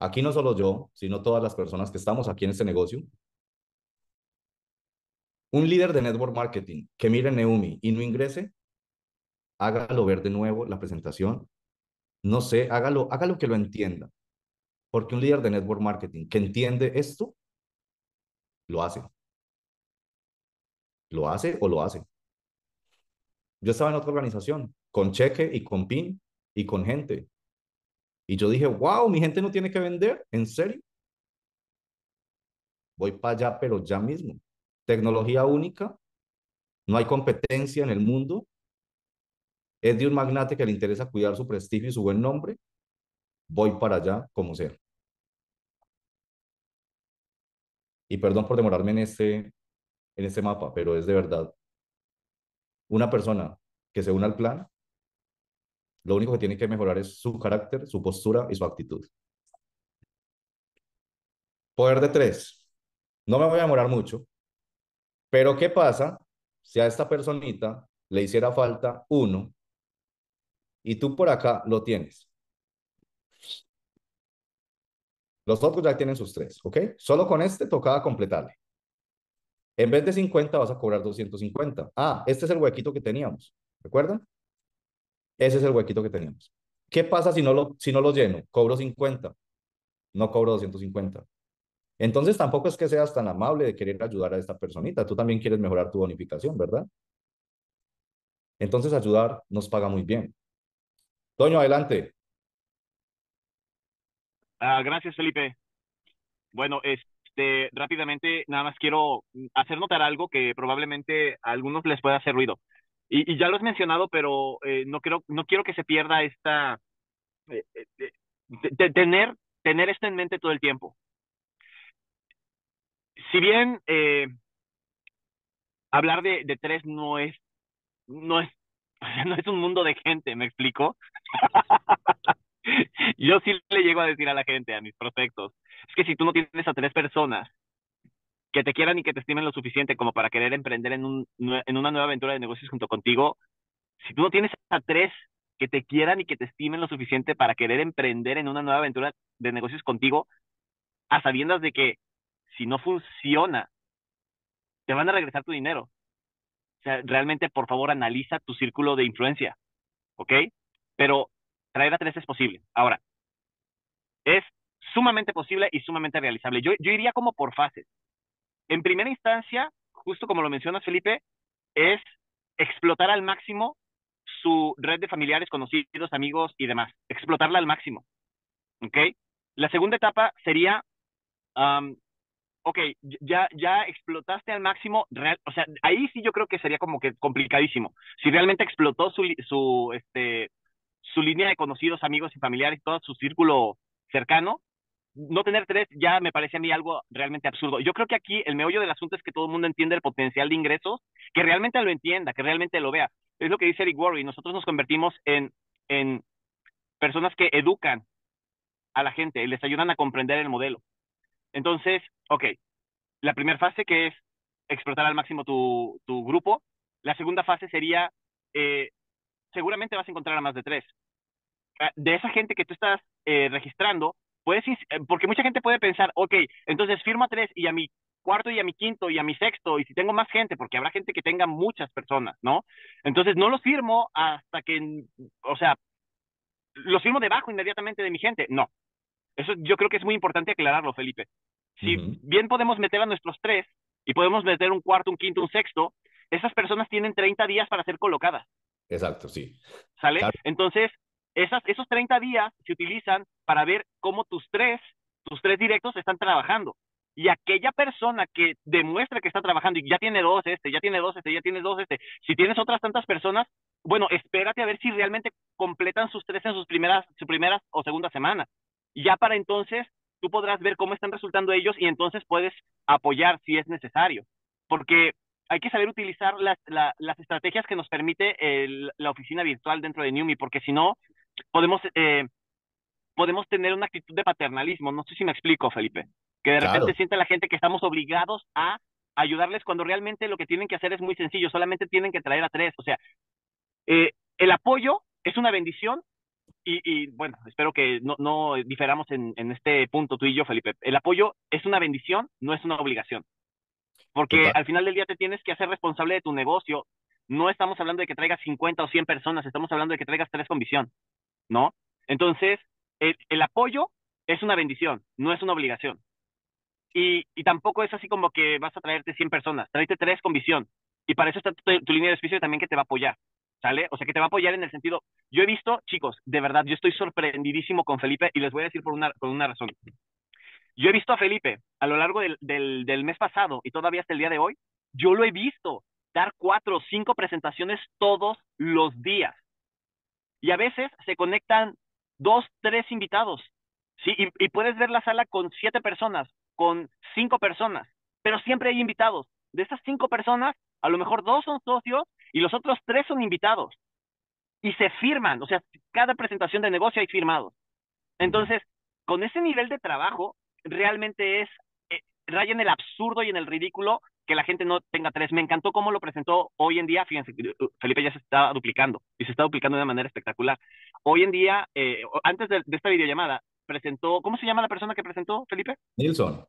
aquí no solo yo, sino todas las personas que estamos aquí en este negocio, un líder de network marketing que mire Neumi y no ingrese, hágalo ver de nuevo la presentación. No sé, hágalo, hágalo que lo entienda. Porque un líder de network marketing que entiende esto, lo hace. Lo hace o lo hace. Yo estaba en otra organización, con cheque y con PIN y con gente. Y yo dije, wow, mi gente no tiene que vender, ¿en serio? Voy para allá, pero ya mismo. Tecnología única, no hay competencia en el mundo, es de un magnate que le interesa cuidar su prestigio y su buen nombre, voy para allá como sea. Y perdón por demorarme en este, en este mapa, pero es de verdad. Una persona que se une al plan lo único que tiene que mejorar es su carácter, su postura y su actitud. Poder de tres. No me voy a demorar mucho, pero ¿qué pasa si a esta personita le hiciera falta uno y tú por acá lo tienes? Los otros ya tienen sus tres, ¿ok? Solo con este tocaba completarle. En vez de 50 vas a cobrar 250. Ah, este es el huequito que teníamos, ¿recuerdan? Ese es el huequito que tenemos. ¿Qué pasa si no lo, si no lo lleno? Cobro 50, no cobro 250. Entonces tampoco es que seas tan amable de querer ayudar a esta personita. Tú también quieres mejorar tu bonificación, ¿verdad? Entonces ayudar nos paga muy bien. Toño, adelante. Ah, gracias, Felipe. Bueno, este, rápidamente, nada más quiero hacer notar algo que probablemente a algunos les pueda hacer ruido. Y, ya lo has mencionado, pero eh, no, quiero no quiero que se pierda esta... Eh, eh, de, tener, tener esto en mente todo el tiempo. Si bien hablar de, de tres no es, no es no es un mundo de gente, ¿me explico? Yo sí le llego a decir a la gente, a mis prospectos, es que si tú no tienes a tres personas que te quieran y que te estimen lo suficiente como para querer emprender en, un, en una nueva aventura de negocios junto contigo, si tú no tienes a tres que te quieran y que te estimen lo suficiente para querer emprender en una nueva aventura de negocios contigo, a sabiendas de que si no funciona, te van a regresar tu dinero. O sea, realmente, por favor, analiza tu círculo de influencia, ¿ok? Pero traer a tres es posible. Ahora, es sumamente posible y sumamente realizable. Yo, yo iría como por fases. En primera instancia, justo como lo menciona Felipe, es explotar al máximo su red de familiares, conocidos, amigos y demás. Explotarla al máximo. ¿Ok? La segunda etapa sería, ok, ya, ya explotaste al máximo, o sea, ahí sí yo creo que sería como que complicadísimo. Si realmente explotó su, su, este, su línea de conocidos, amigos y familiares, todo su círculo cercano, no tener tres ya me parece a mí algo realmente absurdo. Yo creo que aquí el meollo del asunto es que todo el mundo entienda el potencial de ingresos, que realmente lo entienda, que realmente lo vea. Es lo que dice Eric Worry, nosotros nos convertimos en, en personas que educan a la gente les ayudan a comprender el modelo. Entonces, ok, la primera fase que es explotar al máximo tu, grupo, la segunda fase sería, eh, seguramente vas a encontrar a más de tres. Ah, de esa gente que tú estás eh, registrando, puedes, eh, porque mucha gente puede pensar, ok, entonces firmo a tres y a mi cuarto y a mi quinto y a mi sexto, y si tengo más gente, porque habrá gente que tenga muchas personas, ¿no? Entonces no los firmo hasta que, o sea, los firmo debajo inmediatamente de mi gente. No. Eso yo creo que es muy importante aclararlo, Felipe. Si bien podemos meter a nuestros tres y podemos meter un cuarto, un quinto, un sexto, esas personas tienen 30 días para ser colocadas. Exacto, sí. ¿Sale? Entonces, esas, esos 30 días se utilizan para ver cómo tus tres, tus tres directos están trabajando. Y aquella persona que demuestra que está trabajando y ya tiene dos este, ya tiene dos este, ya tiene dos este, si tienes otras tantas personas, bueno, espérate a ver si realmente completan sus tres en sus primeras, primeras o segunda semana. Ya para entonces tú podrás ver cómo están resultando ellos y entonces puedes apoyar si es necesario. Porque hay que saber utilizar las, estrategias que nos permite la oficina virtual dentro de Newmi, porque si no, podemos, eh, podemos tener una actitud de paternalismo. No sé si me explico, Felipe. Que de repente siente la gente que estamos obligados a ayudarles cuando realmente lo que tienen que hacer es muy sencillo. Solamente tienen que traer a tres. O sea, eh, el apoyo es una bendición. Y, y bueno, espero que no, no diferamos en, en, este punto tú y yo, Felipe. El apoyo es una bendición, no es una obligación. Porque al final del día te tienes que hacer responsable de tu negocio. No estamos hablando de que traigas 50 o 100 personas, estamos hablando de que traigas tres con visión. ¿no? Entonces, el, apoyo es una bendición, no es una obligación. Y, y, tampoco es así como que vas a traerte 100 personas, traerte tres con visión. Y para eso está tu, línea de auspicio también que te va a apoyar, ¿sale? O sea, que te va a apoyar en el sentido, yo he visto, chicos, de verdad, yo estoy sorprendidísimo con Felipe y les voy a decir por una, por una razón. Yo he visto a Felipe a lo largo del, del, del mes pasado y todavía hasta el día de hoy, yo lo he visto dar cuatro o cinco presentaciones todos los días y a veces se conectan dos, tres invitados, ¿sí? Y, puedes ver la sala con siete personas, con cinco personas, pero siempre hay invitados. De esas cinco personas, a lo mejor dos son socios y los otros tres son invitados. Y se firman, o sea, cada presentación de negocio hay firmados. Entonces, con ese nivel de trabajo, realmente es raya en el absurdo y en el ridículo que la gente no tenga tres. Me encantó cómo lo presentó hoy en día. Fíjense, uh, Felipe ya se está duplicando y se está duplicando de una manera espectacular. Hoy en día, eh, antes de, esta videollamada, presentó, ¿cómo se llama la persona que presentó, Felipe? Nilsson.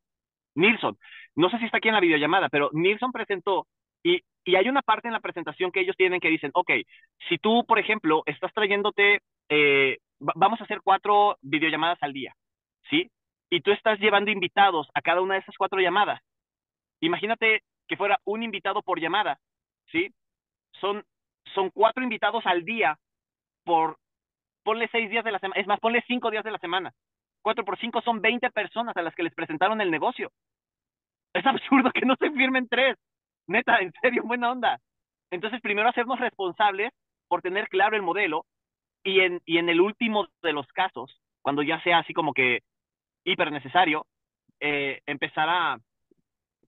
Nilsson. No sé si está aquí en la videollamada, pero Nilsson presentó y, y hay una parte en la presentación que ellos tienen que dicen, ok, si tú, por ejemplo, estás trayéndote, eh, vamos a hacer cuatro videollamadas al día, ¿sí? y tú estás llevando invitados a cada una de esas cuatro llamadas. Imagínate que fuera un invitado por llamada, ¿sí? Son, son cuatro invitados al día por, ponle seis días de la semana, es más, ponle cinco días de la semana. Cuatro por cinco son 20 personas a las que les presentaron el negocio. Es absurdo que no se firmen tres. Neta, en serio, buena onda. Entonces, primero hacernos responsables por tener claro el modelo y en, y en el último de los casos, cuando ya sea así como que hiper necesario eh, empezar a,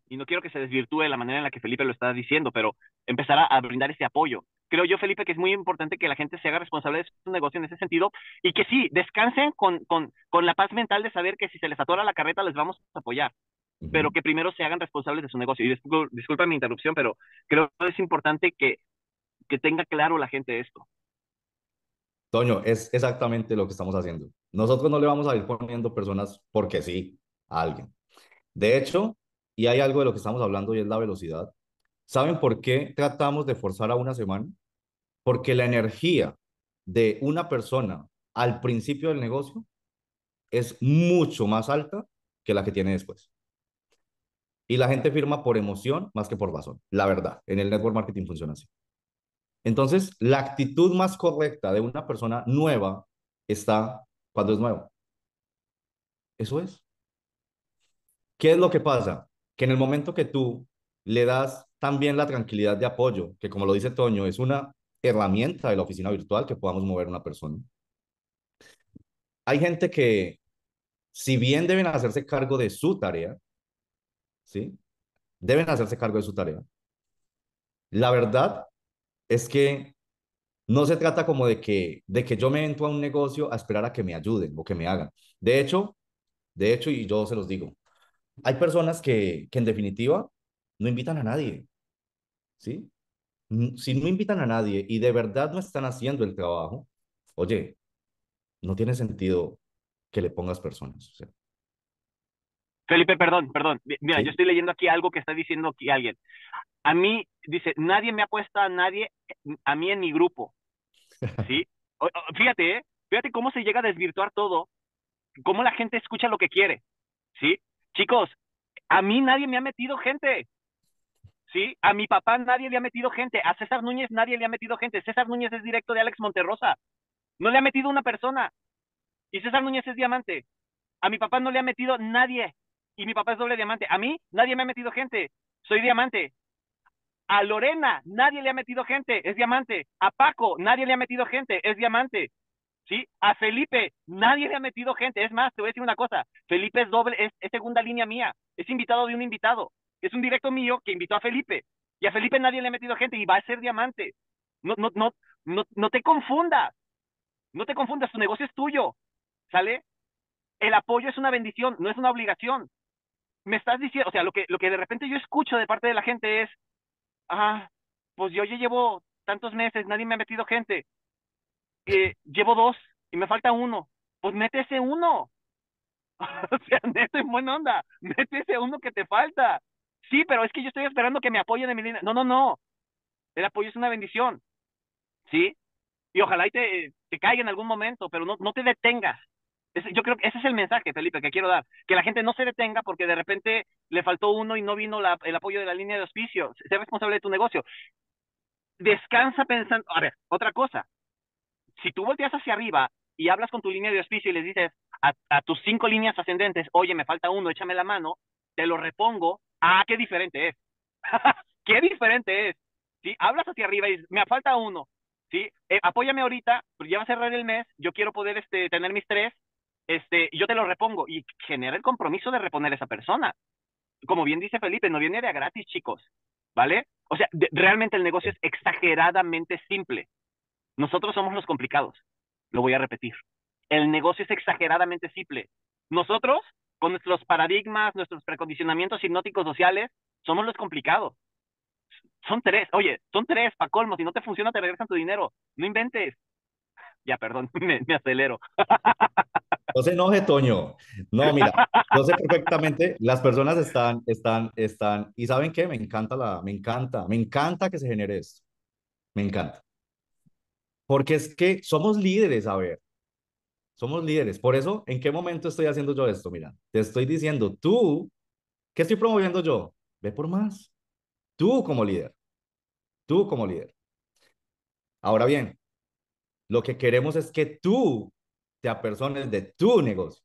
y no quiero que se desvirtúe la manera en la que Felipe lo está diciendo, pero empezar a, brindar ese apoyo. Creo yo, Felipe, que es muy importante que la gente se haga responsable de su negocio en ese sentido y que sí, descansen con, con, con la paz mental de saber que si se les atora la carreta les vamos a apoyar pero que primero se hagan responsables de su negocio. Y disculpen mi interrupción, pero creo que es importante que, que tenga claro la gente esto. Toño, es exactamente lo que estamos haciendo. Nosotros no le vamos a ir poniendo personas porque sí a alguien. De hecho, y hay algo de lo que estamos hablando y es la velocidad. ¿Saben por qué tratamos de forzar a una semana? Porque la energía de una persona al principio del negocio es mucho más alta que la que tiene después. Y la gente firma por emoción más que por razón. La verdad, en el network marketing funciona así. Entonces, la actitud más correcta de una persona nueva está cuando es nuevo. Eso es. ¿Qué es lo que pasa? Que en el momento que tú le das también la tranquilidad de apoyo, que como lo dice Toño, es una herramienta de la oficina virtual que podamos mover una persona. Hay gente que, si bien deben hacerse cargo de su tarea, ¿sí? Deben hacerse cargo de su tarea. La verdad es que no se trata como de que, de que yo me entro a un negocio a esperar a que me ayuden o que me hagan. De hecho, de hecho, y yo se los digo, hay personas que, que en definitiva no invitan a nadie, ¿sí? Si no invitan a nadie y de verdad no están haciendo el trabajo, oye, no tiene sentido que le pongas personas. Felipe, perdón, perdón. Mira, yo estoy leyendo aquí algo que está diciendo aquí alguien. A mí, dice, nadie me apuesta a nadie, a mí en mi grupo. Sí, fíjate, ¿eh? fíjate cómo se llega a desvirtuar todo, cómo la gente escucha lo que quiere, ¿sí? Chicos, a mí nadie me ha metido gente, ¿sí? A mi papá nadie le ha metido gente, a César Núñez nadie le ha metido gente, César Núñez es directo de Alex Monterrosa, no le ha metido una persona, y César Núñez es diamante, a mi papá no le ha metido nadie, y mi papá es doble diamante, a mí nadie me ha metido gente, soy diamante, a Lorena, nadie le ha metido gente, es diamante. A Paco, nadie le ha metido gente, es diamante. ¿Sí? A Felipe, nadie le ha metido gente. Es más, te voy a decir una cosa. Felipe es doble, es, segunda línea mía. Es invitado de un invitado. Es un directo mío que invitó a Felipe. Y a Felipe nadie le ha metido gente y va a ser diamante. No, no, no, no, no te confundas. No te confundas, tu negocio es tuyo. ¿Sale? El apoyo es una bendición, no es una obligación. Me estás diciendo, o sea, lo que, lo que de repente yo escucho de parte de la gente es, ah, pues yo ya llevo tantos meses, nadie me ha metido gente, eh, llevo dos y me falta uno, pues mete ese uno. o sea, neto en buena onda, mete ese uno que te falta. Sí, pero es que yo estoy esperando que me apoyen en mi línea. No, no, no. El apoyo es una bendición. ¿Sí? Y ojalá y te, te caiga en algún momento, pero no, no te detengas yo creo que ese es el mensaje, Felipe, que quiero dar. Que la gente no se detenga porque de repente le faltó uno y no vino el apoyo de la línea de auspicio. Sé responsable de tu negocio. Descansa pensando. A ver, otra cosa. Si tú volteas hacia arriba y hablas con tu línea de auspicio y les dices a, tus cinco líneas ascendentes, oye, me falta uno, échame la mano, te lo repongo. Ah, qué diferente es. qué diferente es. Si hablas hacia arriba y dices, me falta uno, ¿sí? Eh, apóyame ahorita, pues ya va a cerrar el mes, yo quiero poder este, tener mis tres, este, yo te lo repongo y genera el compromiso de reponer a esa persona. Como bien dice Felipe, no viene de gratis, chicos, ¿vale? O sea, realmente el negocio es exageradamente simple. Nosotros somos los complicados, lo voy a repetir. El negocio es exageradamente simple. Nosotros, con nuestros paradigmas, nuestros precondicionamientos hipnóticos sociales, somos los complicados. Son tres, oye, son tres, pa' colmo, si no te funciona te regresan tu dinero, no inventes. Ya, perdón, me, me acelero. No se enoje, Toño. No, mira, yo sé perfectamente, las personas están, están, están, y ¿saben qué? Me encanta la, me encanta, me encanta que se genere esto. Me encanta. Porque es que somos líderes, a ver. Somos líderes. Por eso, ¿en qué momento estoy haciendo yo esto? Mira, te estoy diciendo, tú, ¿qué estoy promoviendo yo? Ve por más. Tú como líder. Tú como líder. Ahora bien, lo que queremos es que tú te apersones de tu negocio.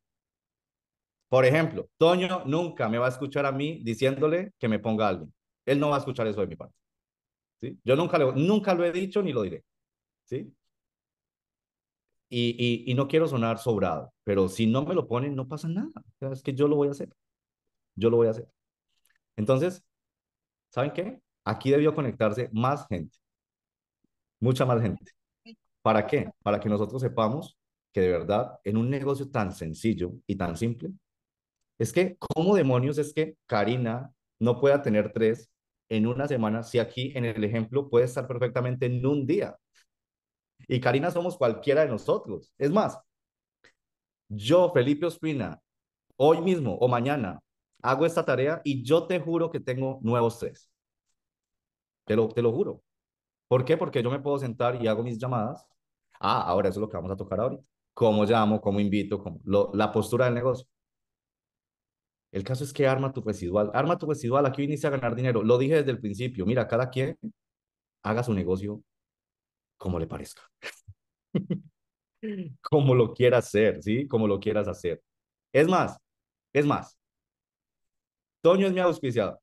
Por ejemplo, Toño nunca me va a escuchar a mí diciéndole que me ponga alguien. Él no va a escuchar eso de mi parte. ¿sí? Yo nunca lo, nunca he dicho ni lo diré. ¿sí? Y, y, no quiero sonar sobrado, pero si no me lo ponen, no pasa nada. Es que yo lo voy a hacer. Yo lo voy a hacer. Entonces, ¿saben qué? Aquí debió conectarse más gente. Mucha más gente. ¿Para qué? Para que nosotros sepamos que de verdad en un negocio tan sencillo y tan simple, es que, ¿cómo demonios es que Karina no pueda tener tres en una semana si aquí en el ejemplo puede estar perfectamente en un día? Y Karina somos cualquiera de nosotros. Es más, yo, Felipe Ospina, hoy mismo o mañana hago esta tarea y yo te juro que tengo nuevos tres. Te lo, te lo juro. ¿Por qué? Porque yo me puedo sentar y hago mis llamadas Ah, ahora eso es lo que vamos a tocar ahorita. ¿Cómo llamo? ¿Cómo invito? Cómo, la postura del negocio. El caso es que arma tu residual. Arma tu residual. Aquí inicia a ganar dinero. Lo dije desde el principio. Mira, cada quien haga su negocio como le parezca. como lo quieras hacer, ¿sí? Como lo quieras hacer. Es más, es más. Toño es mi auspiciado.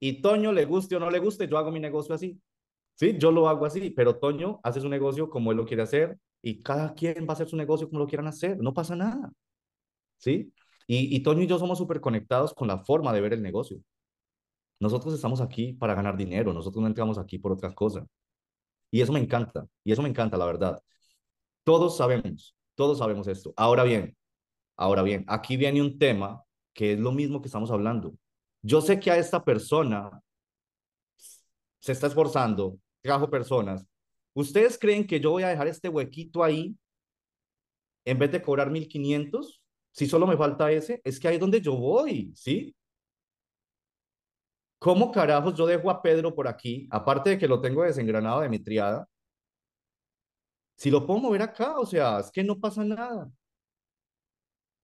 Y Toño, le guste o no le guste, yo hago mi negocio así. Sí, yo lo hago así, pero Toño hace su negocio como él lo quiere hacer y cada quien va a hacer su negocio como lo quieran hacer, no pasa nada. ¿Sí? Y, Toño y yo somos súper conectados con la forma de ver el negocio. Nosotros estamos aquí para ganar dinero, nosotros no entramos aquí por otras cosas. Y eso me encanta, y eso me encanta, la verdad. Todos sabemos, todos sabemos esto. Ahora bien, ahora bien, aquí viene un tema que es lo mismo que estamos hablando. Yo sé que a esta persona se está esforzando, trajo personas. ¿Ustedes creen que yo voy a dejar este huequito ahí en vez de cobrar 1500? Si solo me falta ese, es que ahí es donde yo voy, ¿sí? ¿Cómo carajos yo dejo a Pedro por aquí, aparte de que lo tengo desengranado de mi triada? Si lo puedo mover acá, o sea, es que no pasa nada.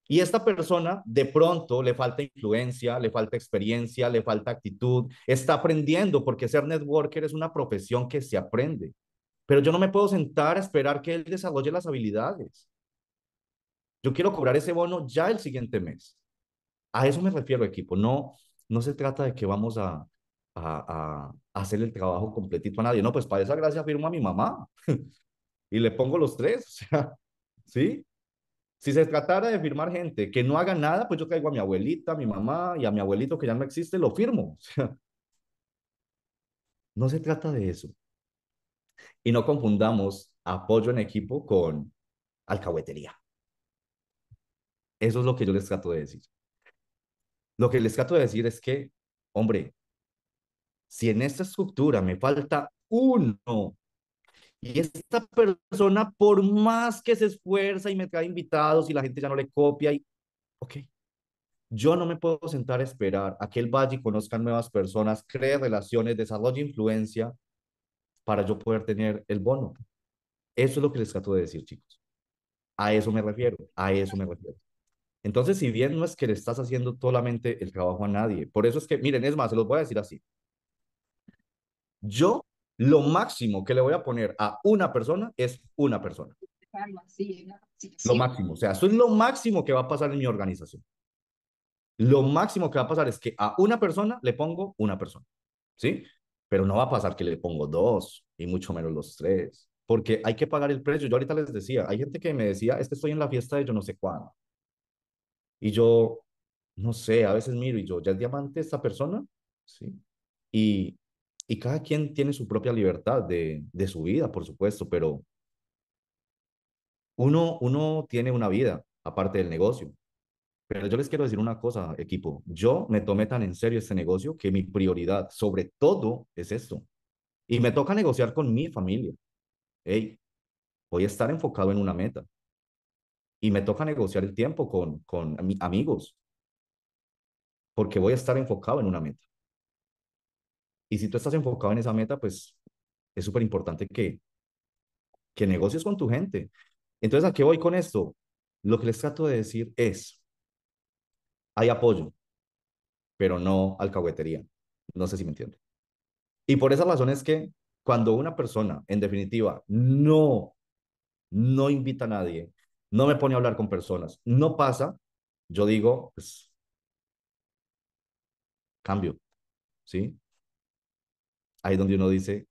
Y esta persona de pronto le falta influencia, le falta experiencia, le falta actitud, está aprendiendo porque ser networker es una profesión que se aprende. Pero yo no me puedo sentar a esperar que él desarrolle las habilidades. Yo quiero cobrar ese bono ya el siguiente mes. A eso me refiero, equipo. No, no se trata de que vamos a, a, a hacer el trabajo completito a nadie. No, pues para esa gracia firmo a mi mamá y le pongo los tres. O sea, ¿sí? Si se tratara de firmar gente que no haga nada, pues yo caigo a mi abuelita, a mi mamá y a mi abuelito que ya no existe, lo firmo. no se trata de eso. Y no confundamos apoyo en equipo con alcahuetería. Eso es lo que yo les trato de decir. Lo que les trato de decir es que, hombre, si en esta estructura me falta uno y esta persona, por más que se esfuerza y me trae invitados y la gente ya no le copia, y, ok, yo no me puedo sentar a esperar a que él vaya y conozca nuevas personas, cree relaciones, desarrolle influencia para yo poder tener el bono. Eso es lo que les trato de decir, chicos. A eso me refiero, a eso me refiero. Entonces, si bien no es que le estás haciendo solamente el trabajo a nadie, por eso es que, miren, es más, se los voy a decir así. Yo lo máximo que le voy a poner a una persona es una persona. Lo máximo, o sea, eso es lo máximo que va a pasar en mi organización. Lo máximo que va a pasar es que a una persona le pongo una persona, ¿sí? Pero no va a pasar que le pongo dos y mucho menos los tres, porque hay que pagar el precio. Yo ahorita les decía, hay gente que me decía, este estoy en la fiesta de yo no sé cuándo. Y yo, no sé, a veces miro y yo, ¿ya es diamante esta persona? ¿Sí? Y y cada quien tiene su propia libertad de, su vida, por supuesto, pero uno, uno tiene una vida aparte del negocio. Pero yo les quiero decir una cosa, equipo. Yo me tomé tan en serio este negocio que mi prioridad sobre todo es esto. Y me toca negociar con mi familia. Hey, voy a estar enfocado en una meta. Y me toca negociar el tiempo con, con amigos. Porque voy a estar enfocado en una meta. Y si tú estás enfocado en esa meta, pues es súper importante que, que negocies con tu gente. Entonces, ¿a qué voy con esto? Lo que les trato de decir es, hay apoyo, pero no alcahuetería. No sé si me entienden. Y por esa razón es que cuando una persona, en definitiva, no, no invita a nadie, no me pone a hablar con personas, no pasa, yo digo, pues, cambio, ¿sí? ahí donde uno dice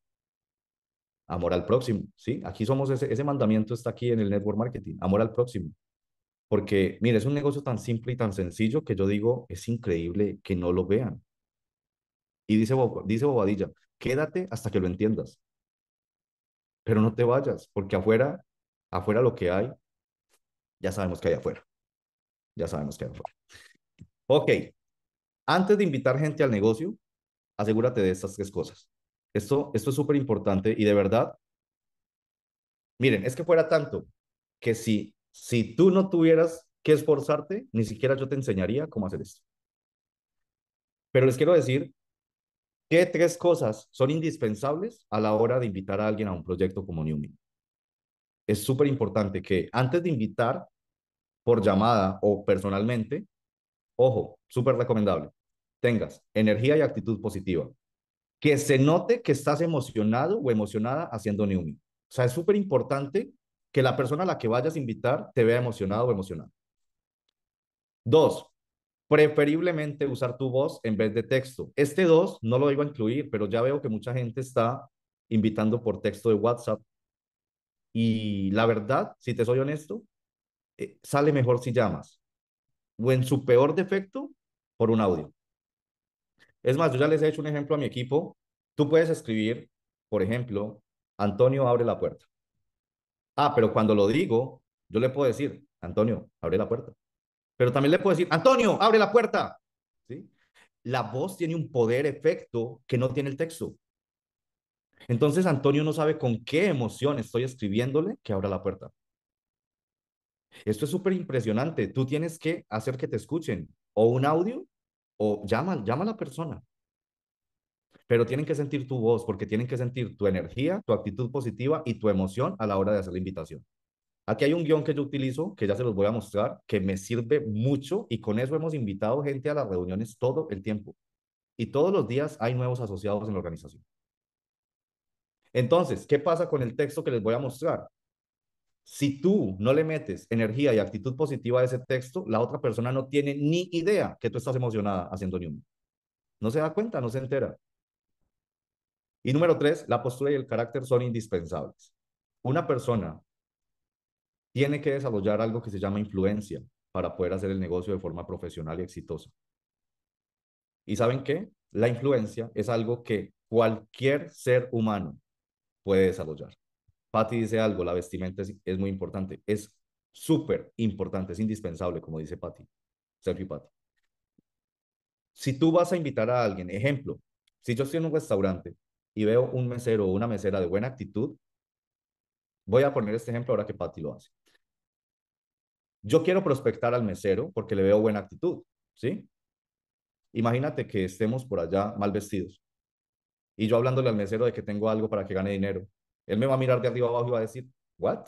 amor al próximo, ¿sí? Aquí somos, ese, mandamiento está aquí en el network marketing, amor al próximo. Porque, mire, es un negocio tan simple y tan sencillo que yo digo, es increíble que no lo vean. Y dice, dice Bobadilla, quédate hasta que lo entiendas. Pero no te vayas, porque afuera, afuera lo que hay, ya sabemos que hay afuera. Ya sabemos que hay afuera. Ok, antes de invitar gente al negocio, asegúrate de estas tres cosas. Esto, es súper importante y de verdad, miren, es que fuera tanto que si, si tú no tuvieras que esforzarte, ni siquiera yo te enseñaría cómo hacer esto. Pero les quiero decir qué tres cosas son indispensables a la hora de invitar a alguien a un proyecto como Newman. Es súper importante que antes de invitar por llamada o personalmente, ojo, súper recomendable, tengas energía y actitud positiva que se note que estás emocionado o emocionada haciendo Newbie. O sea, es súper importante que la persona a la que vayas a invitar te vea emocionado o emocionada. Dos, preferiblemente usar tu voz en vez de texto. Este dos no lo iba a incluir, pero ya veo que mucha gente está invitando por texto de WhatsApp. Y la verdad, si te soy honesto, eh, sale mejor si llamas. O en su peor defecto, por un audio. Es más, yo ya les he hecho un ejemplo a mi equipo. Tú puedes escribir, por ejemplo, Antonio abre la puerta. Ah, pero cuando lo digo, yo le puedo decir, Antonio, abre la puerta. Pero también le puedo decir, Antonio, abre la puerta. ¿Sí? La voz tiene un poder efecto que no tiene el texto. Entonces Antonio no sabe con qué emoción estoy escribiéndole que abra la puerta. Esto es súper impresionante. Tú tienes que hacer que te escuchen o un audio o llama, llama a la persona. Pero tienen que sentir tu voz porque tienen que sentir tu energía, tu actitud positiva y tu emoción a la hora de hacer la invitación. Aquí hay un guión que yo utilizo, que ya se los voy a mostrar, que me sirve mucho y con eso hemos invitado gente a las reuniones todo el tiempo. Y todos los días hay nuevos asociados en la organización. Entonces, ¿qué pasa con el texto que les voy a mostrar? Si tú no le metes energía y actitud positiva a ese texto, la otra persona no tiene ni idea que tú estás emocionada haciendo Newman. No se da cuenta, no se entera. Y número tres, la postura y el carácter son indispensables. Una persona tiene que desarrollar algo que se llama influencia para poder hacer el negocio de forma profesional y exitosa. ¿Y saben qué? La influencia es algo que cualquier ser humano puede desarrollar. Patti dice algo, la vestimenta es, muy importante, es súper importante, es indispensable, como dice Patti, Sergio y Patti. Si tú vas a invitar a alguien, ejemplo, si yo estoy en un restaurante y veo un mesero o una mesera de buena actitud, voy a poner este ejemplo ahora que Pati lo hace. Yo quiero prospectar al mesero porque le veo buena actitud, ¿sí? Imagínate que estemos por allá mal vestidos y yo hablándole al mesero de que tengo algo para que gane dinero él me va a mirar de arriba abajo y va a decir, ¿what?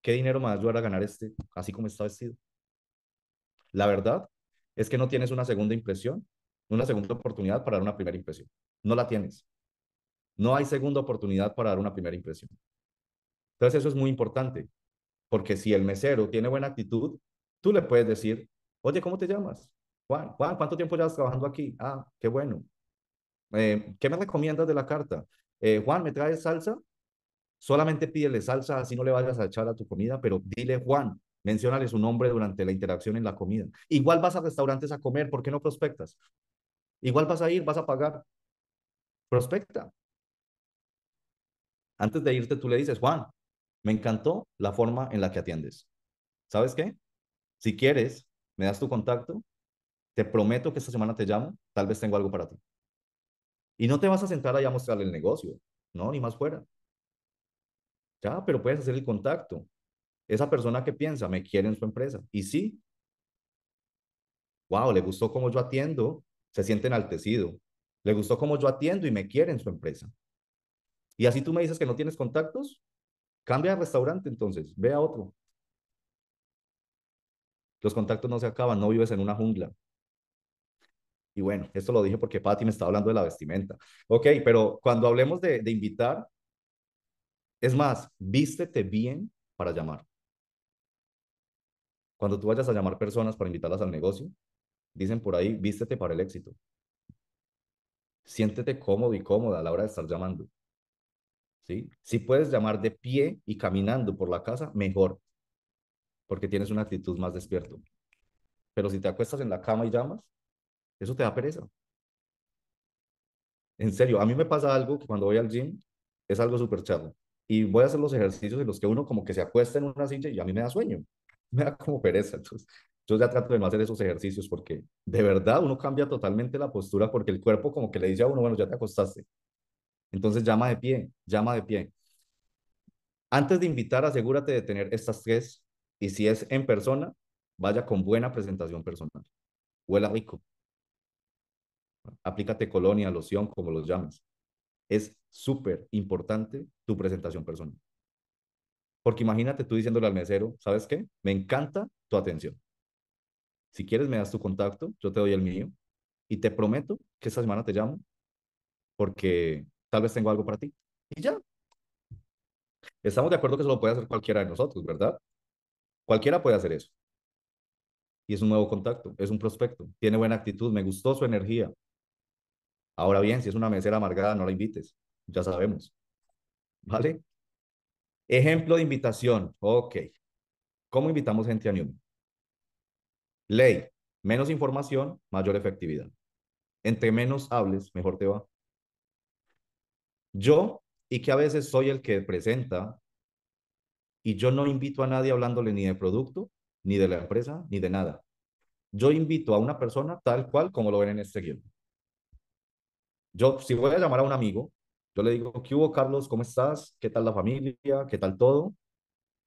¿Qué dinero más va a ayudar a ganar este, así como está vestido? La verdad es que no tienes una segunda impresión, una segunda oportunidad para dar una primera impresión. No la tienes. No hay segunda oportunidad para dar una primera impresión. Entonces eso es muy importante, porque si el mesero tiene buena actitud, tú le puedes decir, oye, ¿cómo te llamas? Juan, Juan, ¿cuánto tiempo llevas trabajando aquí? Ah, qué bueno. Eh, ¿Qué me recomiendas de la carta? Eh, Juan, ¿me traes salsa? Solamente pídele salsa, así no le vayas a echar a tu comida, pero dile Juan, menciónale su nombre durante la interacción en la comida. Igual vas a restaurantes a comer, ¿por qué no prospectas? Igual vas a ir, vas a pagar. Prospecta. Antes de irte, tú le dices, Juan, me encantó la forma en la que atiendes. ¿Sabes qué? Si quieres, me das tu contacto, te prometo que esta semana te llamo, tal vez tengo algo para ti. Y no te vas a sentar allá a mostrarle el negocio, no, ni más fuera. Ya, pero puedes hacer el contacto. Esa persona que piensa, me quiere en su empresa. Y sí, wow, le gustó cómo yo atiendo, se siente enaltecido. Le gustó cómo yo atiendo y me quiere en su empresa. Y así tú me dices que no tienes contactos, cambia de restaurante entonces, ve a otro. Los contactos no se acaban, no vives en una jungla. Y bueno, esto lo dije porque Patti me estaba hablando de la vestimenta. Ok, pero cuando hablemos de, de invitar, es más, vístete bien para llamar. Cuando tú vayas a llamar personas para invitarlas al negocio, dicen por ahí, vístete para el éxito. Siéntete cómodo y cómoda a la hora de estar llamando. ¿Sí? Si puedes llamar de pie y caminando por la casa, mejor, porque tienes una actitud más despierto. Pero si te acuestas en la cama y llamas, eso te da pereza. En serio, a mí me pasa algo que cuando voy al gym es algo súper chavo. Y voy a hacer los ejercicios en los que uno como que se acuesta en una cincha y a mí me da sueño. Me da como pereza. Entonces, yo ya trato de no hacer esos ejercicios porque de verdad uno cambia totalmente la postura porque el cuerpo como que le dice a uno, bueno, ya te acostaste. Entonces llama de pie, llama de pie. Antes de invitar, asegúrate de tener estas tres y si es en persona, vaya con buena presentación personal. Huela rico. Aplícate colonia, loción, como los llamas. Es súper importante tu presentación personal. Porque imagínate tú diciéndole al mesero, ¿sabes qué? Me encanta tu atención. Si quieres, me das tu contacto, yo te doy el mío. Y te prometo que esta semana te llamo porque tal vez tengo algo para ti. Y ya. Estamos de acuerdo que eso lo puede hacer cualquiera de nosotros, ¿verdad? Cualquiera puede hacer eso. Y es un nuevo contacto, es un prospecto. Tiene buena actitud, me gustó su energía, Ahora bien, si es una mesera amargada, no la invites, ya sabemos. ¿Vale? Ejemplo de invitación. Ok. ¿Cómo invitamos gente a Newman? Ley. Menos información, mayor efectividad. Entre menos hables, mejor te va. Yo, y que a veces soy el que presenta, y yo no invito a nadie hablándole ni de producto, ni de la empresa, ni de nada. Yo invito a una persona tal cual como lo ven en este guión. Yo, si voy a llamar a un amigo, yo le digo, ¿qué hubo, Carlos? ¿Cómo estás? ¿Qué tal la familia? ¿Qué tal todo?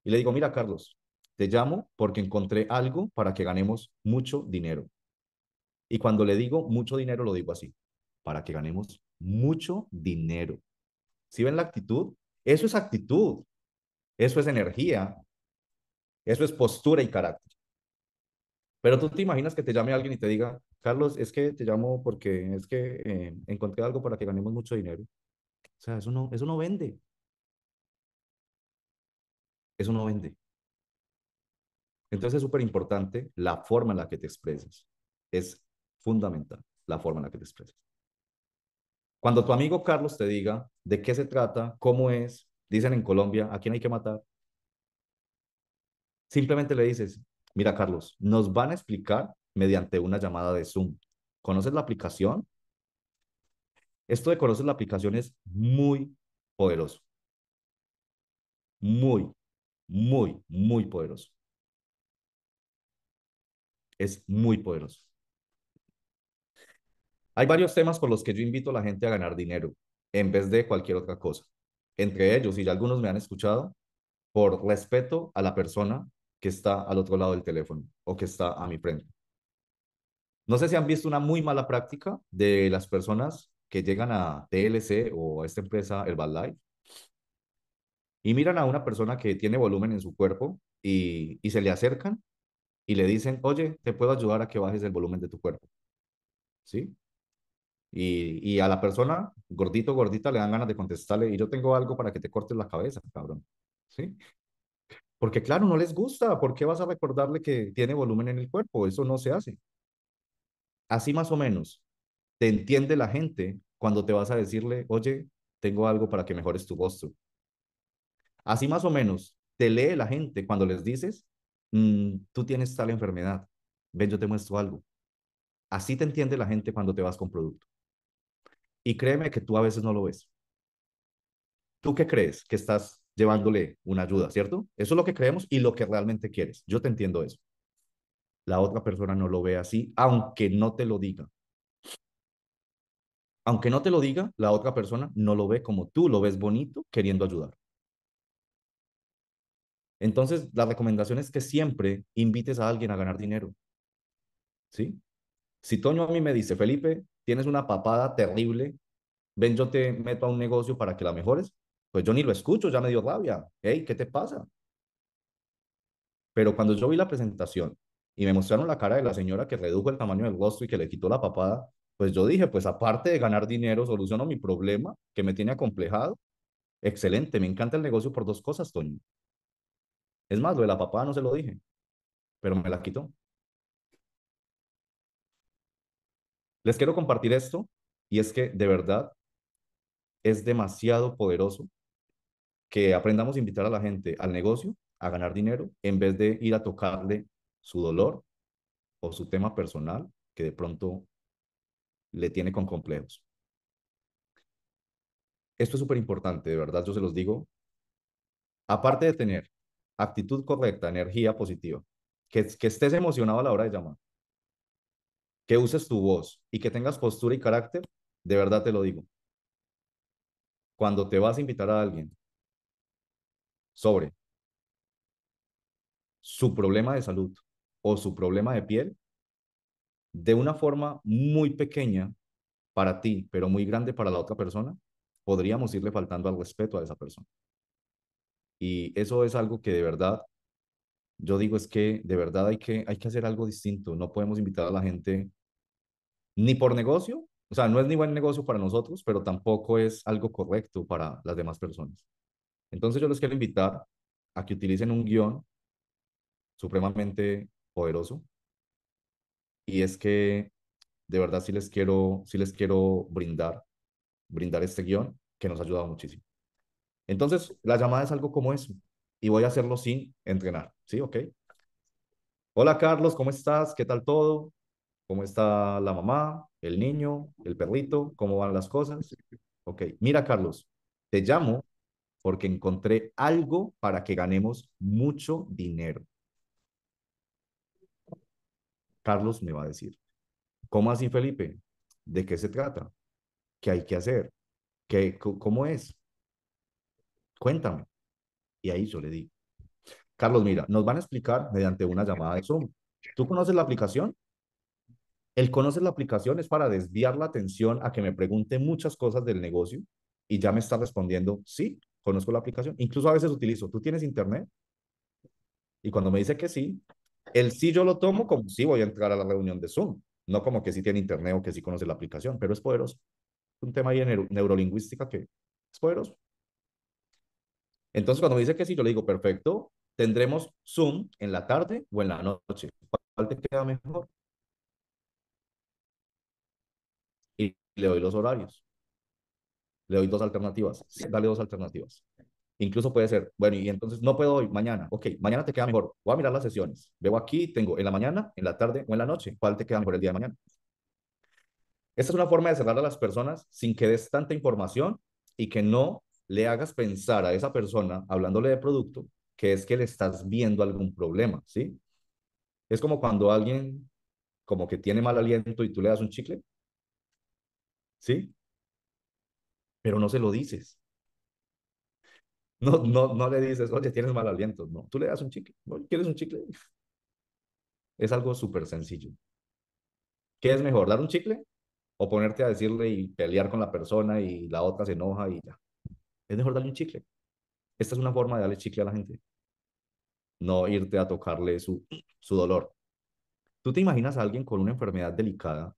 Y le digo, mira, Carlos, te llamo porque encontré algo para que ganemos mucho dinero. Y cuando le digo mucho dinero, lo digo así, para que ganemos mucho dinero. ¿Si ven la actitud? Eso es actitud, eso es energía, eso es postura y carácter. Pero tú te imaginas que te llame alguien y te diga, Carlos, es que te llamo porque es que eh, encontré algo para que ganemos mucho dinero. O sea, eso no, eso no vende. Eso no vende. Entonces es súper importante la forma en la que te expresas. Es fundamental la forma en la que te expresas. Cuando tu amigo Carlos te diga de qué se trata, cómo es, dicen en Colombia, a quién hay que matar, simplemente le dices, mira Carlos, nos van a explicar mediante una llamada de Zoom. ¿Conoces la aplicación? Esto de conocer la aplicación es muy poderoso. Muy, muy, muy poderoso. Es muy poderoso. Hay varios temas por los que yo invito a la gente a ganar dinero en vez de cualquier otra cosa. Entre ellos, y ya algunos me han escuchado, por respeto a la persona que está al otro lado del teléfono o que está a mi frente. No sé si han visto una muy mala práctica de las personas que llegan a TLC o a esta empresa, Life, y miran a una persona que tiene volumen en su cuerpo y, se le acercan y le dicen, oye, te puedo ayudar a que bajes el volumen de tu cuerpo. ¿Sí? Y, y, a la persona, gordito, gordita, le dan ganas de contestarle, y yo tengo algo para que te cortes la cabeza, cabrón. ¿Sí? Porque claro, no les gusta. ¿Por qué vas a recordarle que tiene volumen en el cuerpo? Eso no se hace. Así más o menos te entiende la gente cuando te vas a decirle, oye, tengo algo para que mejores tu rostro. Así más o menos te lee la gente cuando les dices, mm, tú tienes tal enfermedad, ven, yo te muestro algo. Así te entiende la gente cuando te vas con producto. Y créeme que tú a veces no lo ves. ¿Tú qué crees que estás llevándole una ayuda, cierto? Eso es lo que creemos y lo que realmente quieres. Yo te entiendo eso la otra persona no lo ve así, aunque no te lo diga. Aunque no te lo diga, la otra persona no lo ve como tú lo ves bonito queriendo ayudar. Entonces, la recomendación es que siempre invites a alguien a ganar dinero. ¿Sí? Si Toño a mí me dice, Felipe, tienes una papada terrible, ven, yo te meto a un negocio para que la mejores, pues yo ni lo escucho, ya me dio rabia. Hey, ¿qué te pasa? Pero cuando yo vi la presentación y me mostraron la cara de la señora que redujo el tamaño del rostro y que le quitó la papada, pues yo dije, pues aparte de ganar dinero, soluciono mi problema que me tiene acomplejado. Excelente, me encanta el negocio por dos cosas, Toño. Es más, lo de la papada no se lo dije, pero me la quitó. Les quiero compartir esto y es que de verdad es demasiado poderoso que aprendamos a invitar a la gente al negocio, a ganar dinero, en vez de ir a tocarle su dolor o su tema personal que de pronto le tiene con complejos. Esto es súper importante, de verdad, yo se los digo. Aparte de tener actitud correcta, energía positiva, que, que estés emocionado a la hora de llamar, que uses tu voz y que tengas postura y carácter, de verdad te lo digo. Cuando te vas a invitar a alguien sobre su problema de salud o su problema de piel de una forma muy pequeña para ti, pero muy grande para la otra persona, podríamos irle faltando al respeto a esa persona. Y eso es algo que de verdad, yo digo es que de verdad hay que, hay que hacer algo distinto. No podemos invitar a la gente ni por negocio, o sea, no es ni buen negocio para nosotros, pero tampoco es algo correcto para las demás personas. Entonces yo les quiero invitar a que utilicen un guión supremamente poderoso. Y es que de verdad sí les quiero, si les quiero brindar, brindar este guión que nos ha ayudado muchísimo. Entonces, la llamada es algo como eso. Y voy a hacerlo sin entrenar. ¿Sí? ¿Ok? Hola Carlos, ¿cómo estás? ¿Qué tal todo? ¿Cómo está la mamá, el niño, el perrito? ¿Cómo van las cosas? Ok, mira Carlos, te llamo porque encontré algo para que ganemos mucho dinero. Carlos me va a decir. ¿Cómo así, Felipe? ¿De qué se trata? ¿Qué hay que hacer? ¿Qué, ¿Cómo es? Cuéntame. Y ahí yo le digo. Carlos, mira, nos van a explicar mediante una llamada de Zoom. ¿Tú conoces la aplicación? ¿Él conoce la aplicación es para desviar la atención a que me pregunte muchas cosas del negocio y ya me está respondiendo, sí, conozco la aplicación. Incluso a veces utilizo, ¿tú tienes internet? Y cuando me dice que sí, el sí yo lo tomo como si voy a entrar a la reunión de Zoom, no como que sí tiene internet o que sí conoce la aplicación, pero es poderoso. Es Un tema ahí de neurolingüística que es poderoso. Entonces, cuando me dice que sí, yo le digo, perfecto, tendremos Zoom en la tarde o en la noche. ¿Cuál te queda mejor? Y le doy los horarios. Le doy dos alternativas. dale dos alternativas. Incluso puede ser, bueno, y entonces no puedo hoy, mañana. Ok, mañana te queda mejor. Voy a mirar las sesiones. Veo aquí, tengo en la mañana, en la tarde o en la noche. ¿Cuál te queda mejor el día de mañana? Esta es una forma de cerrar a las personas sin que des tanta información y que no le hagas pensar a esa persona, hablándole de producto, que es que le estás viendo algún problema, ¿sí? Es como cuando alguien como que tiene mal aliento y tú le das un chicle, ¿sí? Pero no se lo dices. No, no, no le dices, oye, tienes mal aliento. No, tú le das un chicle. ¿Quieres un chicle? Es algo súper sencillo. ¿Qué es mejor, dar un chicle o ponerte a decirle y pelear con la persona y la otra se enoja y ya? Es mejor darle un chicle. Esta es una forma de darle chicle a la gente. No irte a tocarle su, su dolor. ¿Tú te imaginas a alguien con una enfermedad delicada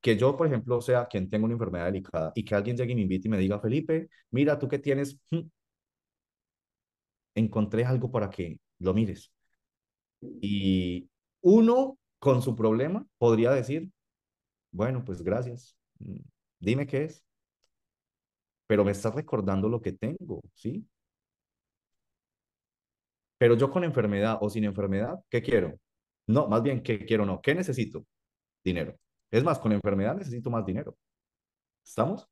que yo, por ejemplo, sea quien tenga una enfermedad delicada y que alguien llegue y me invite y me diga, Felipe, mira, tú que tienes, encontré algo para que lo mires. Y uno con su problema podría decir, bueno, pues gracias, mm, dime qué es. Pero me estás recordando lo que tengo, ¿sí? Pero yo con enfermedad o sin enfermedad, ¿qué quiero? No, más bien, ¿qué quiero no? ¿Qué necesito? Dinero. Es más, con enfermedad necesito más dinero. ¿Estamos?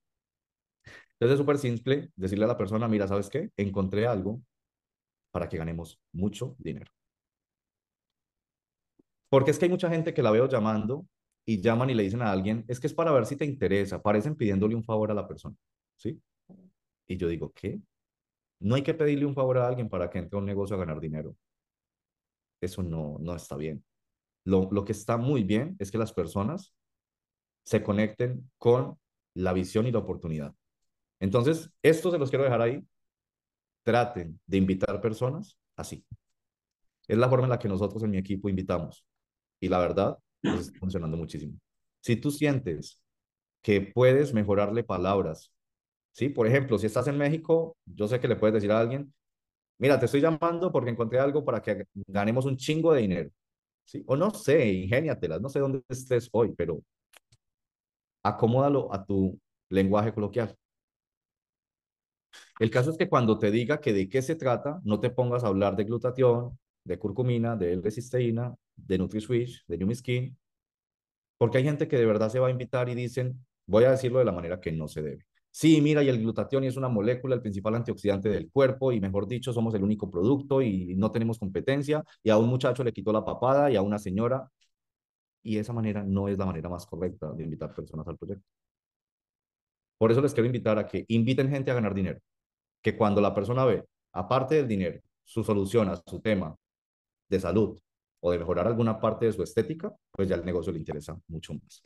Entonces es súper simple decirle a la persona, mira, ¿sabes qué? Encontré algo para que ganemos mucho dinero. Porque es que hay mucha gente que la veo llamando y llaman y le dicen a alguien, es que es para ver si te interesa, parecen pidiéndole un favor a la persona, ¿sí? Y yo digo, ¿qué? No hay que pedirle un favor a alguien para que entre un negocio a ganar dinero. Eso no, no está bien. Lo, lo que está muy bien es que las personas se conecten con la visión y la oportunidad. Entonces, esto se los quiero dejar ahí. Traten de invitar personas así. Es la forma en la que nosotros en mi equipo invitamos. Y la verdad, nos pues, está funcionando muchísimo. Si tú sientes que puedes mejorarle palabras, ¿sí? Por ejemplo, si estás en México, yo sé que le puedes decir a alguien, mira, te estoy llamando porque encontré algo para que ganemos un chingo de dinero, ¿sí? O no sé, ingéniatelas, no sé dónde estés hoy, pero acomódalo a tu lenguaje coloquial. El caso es que cuando te diga que de qué se trata, no te pongas a hablar de glutatión, de curcumina, de L-cisteína, de NutriSwitch, de Numiskin, porque hay gente que de verdad se va a invitar y dicen, voy a decirlo de la manera que no se debe. Sí, mira, y el glutatión es una molécula, el principal antioxidante del cuerpo, y mejor dicho, somos el único producto y no tenemos competencia, y a un muchacho le quitó la papada y a una señora, y esa manera no es la manera más correcta de invitar personas al proyecto. Por eso les quiero invitar a que inviten gente a ganar dinero. Que cuando la persona ve, aparte del dinero, su solución a su tema de salud o de mejorar alguna parte de su estética, pues ya el negocio le interesa mucho más.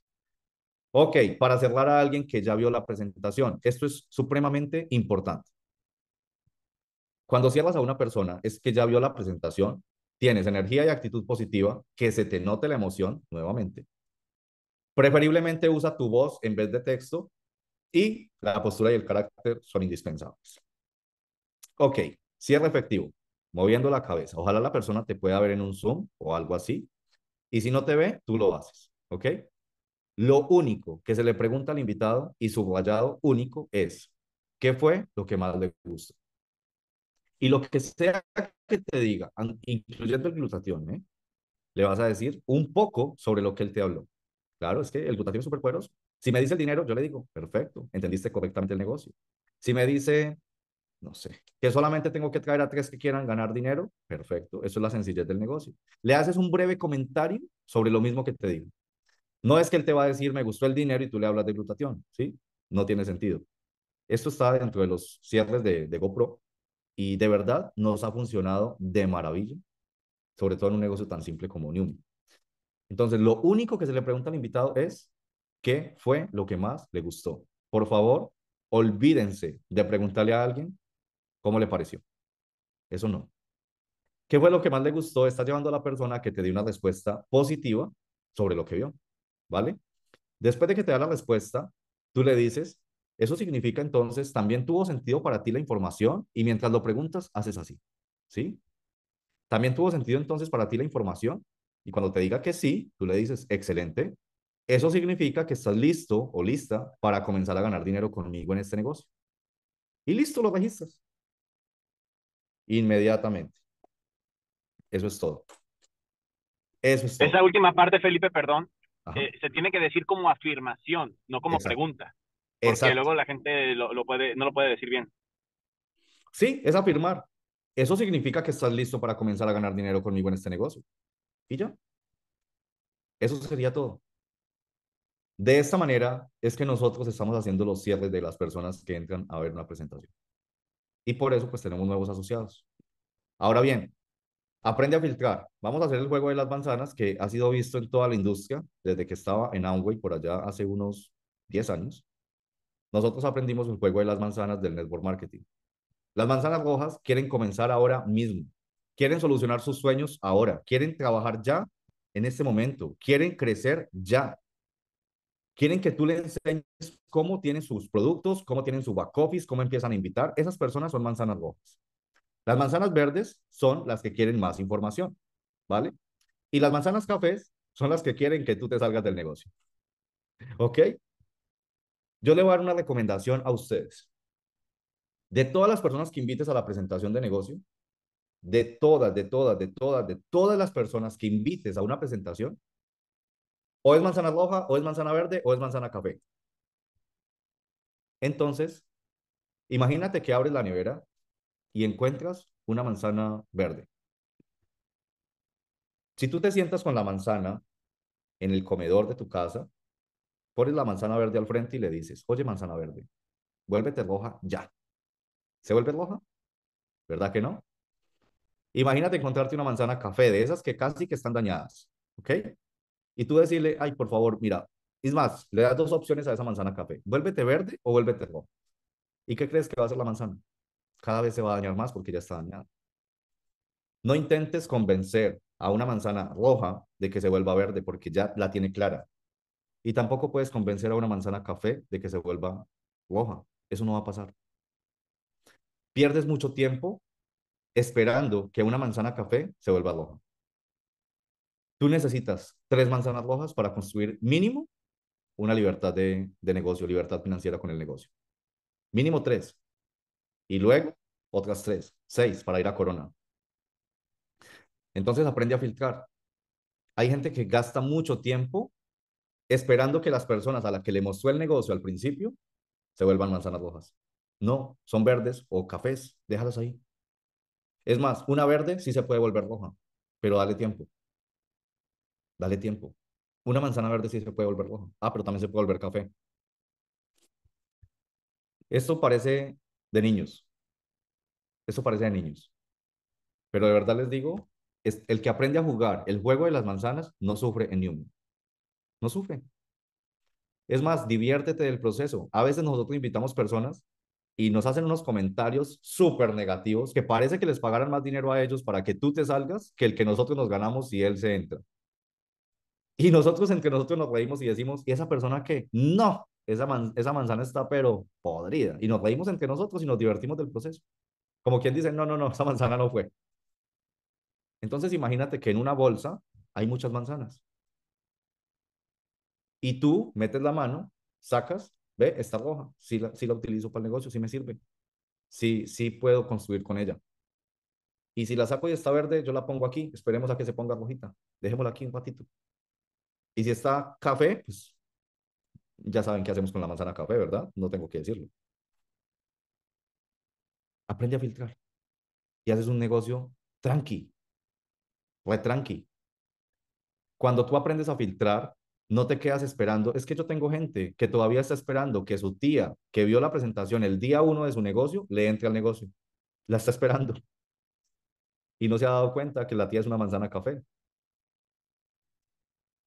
Ok, para cerrar a alguien que ya vio la presentación, esto es supremamente importante. Cuando cierras a una persona es que ya vio la presentación, Tienes energía y actitud positiva, que se te note la emoción nuevamente. Preferiblemente usa tu voz en vez de texto y la postura y el carácter son indispensables. Ok, cierre efectivo, moviendo la cabeza. Ojalá la persona te pueda ver en un Zoom o algo así. Y si no te ve, tú lo haces. ¿Ok? Lo único que se le pregunta al invitado y subrayado único es, ¿qué fue lo que más le gustó? Y lo que sea que te diga, incluyendo el glutatión, ¿eh? le vas a decir un poco sobre lo que él te habló. Claro, es que el glutatión es súper poderoso. Si me dice el dinero, yo le digo, perfecto, entendiste correctamente el negocio. Si me dice, no sé, que solamente tengo que traer a tres que quieran ganar dinero, perfecto, eso es la sencillez del negocio. Le haces un breve comentario sobre lo mismo que te digo. No es que él te va a decir, me gustó el dinero y tú le hablas de glutatión, ¿sí? No tiene sentido. Esto está dentro de los cierres de, de GoPro, y de verdad nos ha funcionado de maravilla, sobre todo en un negocio tan simple como Newman. Entonces, lo único que se le pregunta al invitado es, ¿qué fue lo que más le gustó? Por favor, olvídense de preguntarle a alguien cómo le pareció. Eso no. ¿Qué fue lo que más le gustó? Estás llevando a la persona que te dio una respuesta positiva sobre lo que vio, ¿vale? Después de que te da la respuesta, tú le dices, eso significa entonces, también tuvo sentido para ti la información y mientras lo preguntas, haces así. ¿Sí? También tuvo sentido entonces para ti la información y cuando te diga que sí, tú le dices, excelente. Eso significa que estás listo o lista para comenzar a ganar dinero conmigo en este negocio. Y listo, lo registras. Inmediatamente. Eso es todo. Eso es todo. Esa última parte, Felipe, perdón, eh, se tiene que decir como afirmación, no como pregunta. Porque luego la gente no lo puede decir bien. Sí, es afirmar. Eso significa que estás listo para comenzar a ganar dinero conmigo en este negocio. ¿Y ya? Eso sería todo. De esta manera es que nosotros estamos haciendo los cierres de las personas que entran a ver una presentación. Y por eso pues tenemos nuevos asociados. Ahora bien, aprende a filtrar. Vamos a hacer el juego de las manzanas que ha sido visto en toda la industria desde que estaba en Amway por allá hace unos 10 años. Nosotros aprendimos el juego de las manzanas del network marketing. Las manzanas rojas quieren comenzar ahora mismo, quieren solucionar sus sueños ahora, quieren trabajar ya en este momento, quieren crecer ya. Quieren que tú les enseñes cómo tienen sus productos, cómo tienen su back office, cómo empiezan a invitar. Esas personas son manzanas rojas. Las manzanas verdes son las que quieren más información, ¿vale? Y las manzanas cafés son las que quieren que tú te salgas del negocio. ¿Ok? Yo le voy a dar una recomendación a ustedes. De todas las personas que invites a la presentación de negocio, de todas, de todas, de todas, de todas las personas que invites a una presentación, o es manzana roja, o es manzana verde, o es manzana café. Entonces, imagínate que abres la nevera y encuentras una manzana verde. Si tú te sientas con la manzana en el comedor de tu casa, pones la manzana verde al frente y le dices, oye manzana verde, vuélvete roja ya. ¿Se vuelve roja? ¿Verdad que no? Imagínate encontrarte una manzana café de esas que casi que están dañadas, ¿ok? Y tú decirle, ay, por favor, mira, es más, le das dos opciones a esa manzana café, vuélvete verde o vuélvete roja. ¿Y qué crees que va a hacer la manzana? Cada vez se va a dañar más porque ya está dañada. No intentes convencer a una manzana roja de que se vuelva verde porque ya la tiene clara. Y tampoco puedes convencer a una manzana café de que se vuelva roja. Eso no va a pasar. Pierdes mucho tiempo esperando que una manzana café se vuelva roja. Tú necesitas tres manzanas rojas para construir mínimo una libertad de, de negocio, libertad financiera con el negocio. Mínimo tres. Y luego otras tres, seis para ir a corona. Entonces aprende a filtrar. Hay gente que gasta mucho tiempo esperando que las personas a las que le mostró el negocio al principio se vuelvan manzanas rojas. No, son verdes o cafés, déjalas ahí. Es más, una verde sí se puede volver roja, pero dale tiempo. Dale tiempo. Una manzana verde sí se puede volver roja. Ah, pero también se puede volver café. Esto parece de niños. Esto parece de niños. Pero de verdad les digo, es el que aprende a jugar el juego de las manzanas no sufre en Newman. No sufre. Es más, diviértete del proceso. A veces nosotros invitamos personas y nos hacen unos comentarios súper negativos que parece que les pagaran más dinero a ellos para que tú te salgas que el que nosotros nos ganamos y él se entra. Y nosotros en que nosotros nos reímos y decimos, ¿y esa persona qué? No, esa, esa manzana está pero podrida. Y nos reímos que nosotros y nos divertimos del proceso. Como quien dice, no, no, no, esa manzana no fue. Entonces imagínate que en una bolsa hay muchas manzanas. Y tú metes la mano, sacas, ve, está roja, Si la, la utilizo para el negocio, si me sirve, Si sí puedo construir con ella. Y si la saco y está verde, yo la pongo aquí, esperemos a que se ponga rojita, dejémosla aquí un ratito. Y si está café, pues ya saben qué hacemos con la manzana café, ¿verdad? No tengo que decirlo. Aprende a filtrar y haces un negocio tranqui, re tranqui. Cuando tú aprendes a filtrar, no te quedas esperando. Es que yo tengo gente que todavía está esperando que su tía, que vio la presentación el día uno de su negocio, le entre al negocio. La está esperando. Y no se ha dado cuenta que la tía es una manzana café.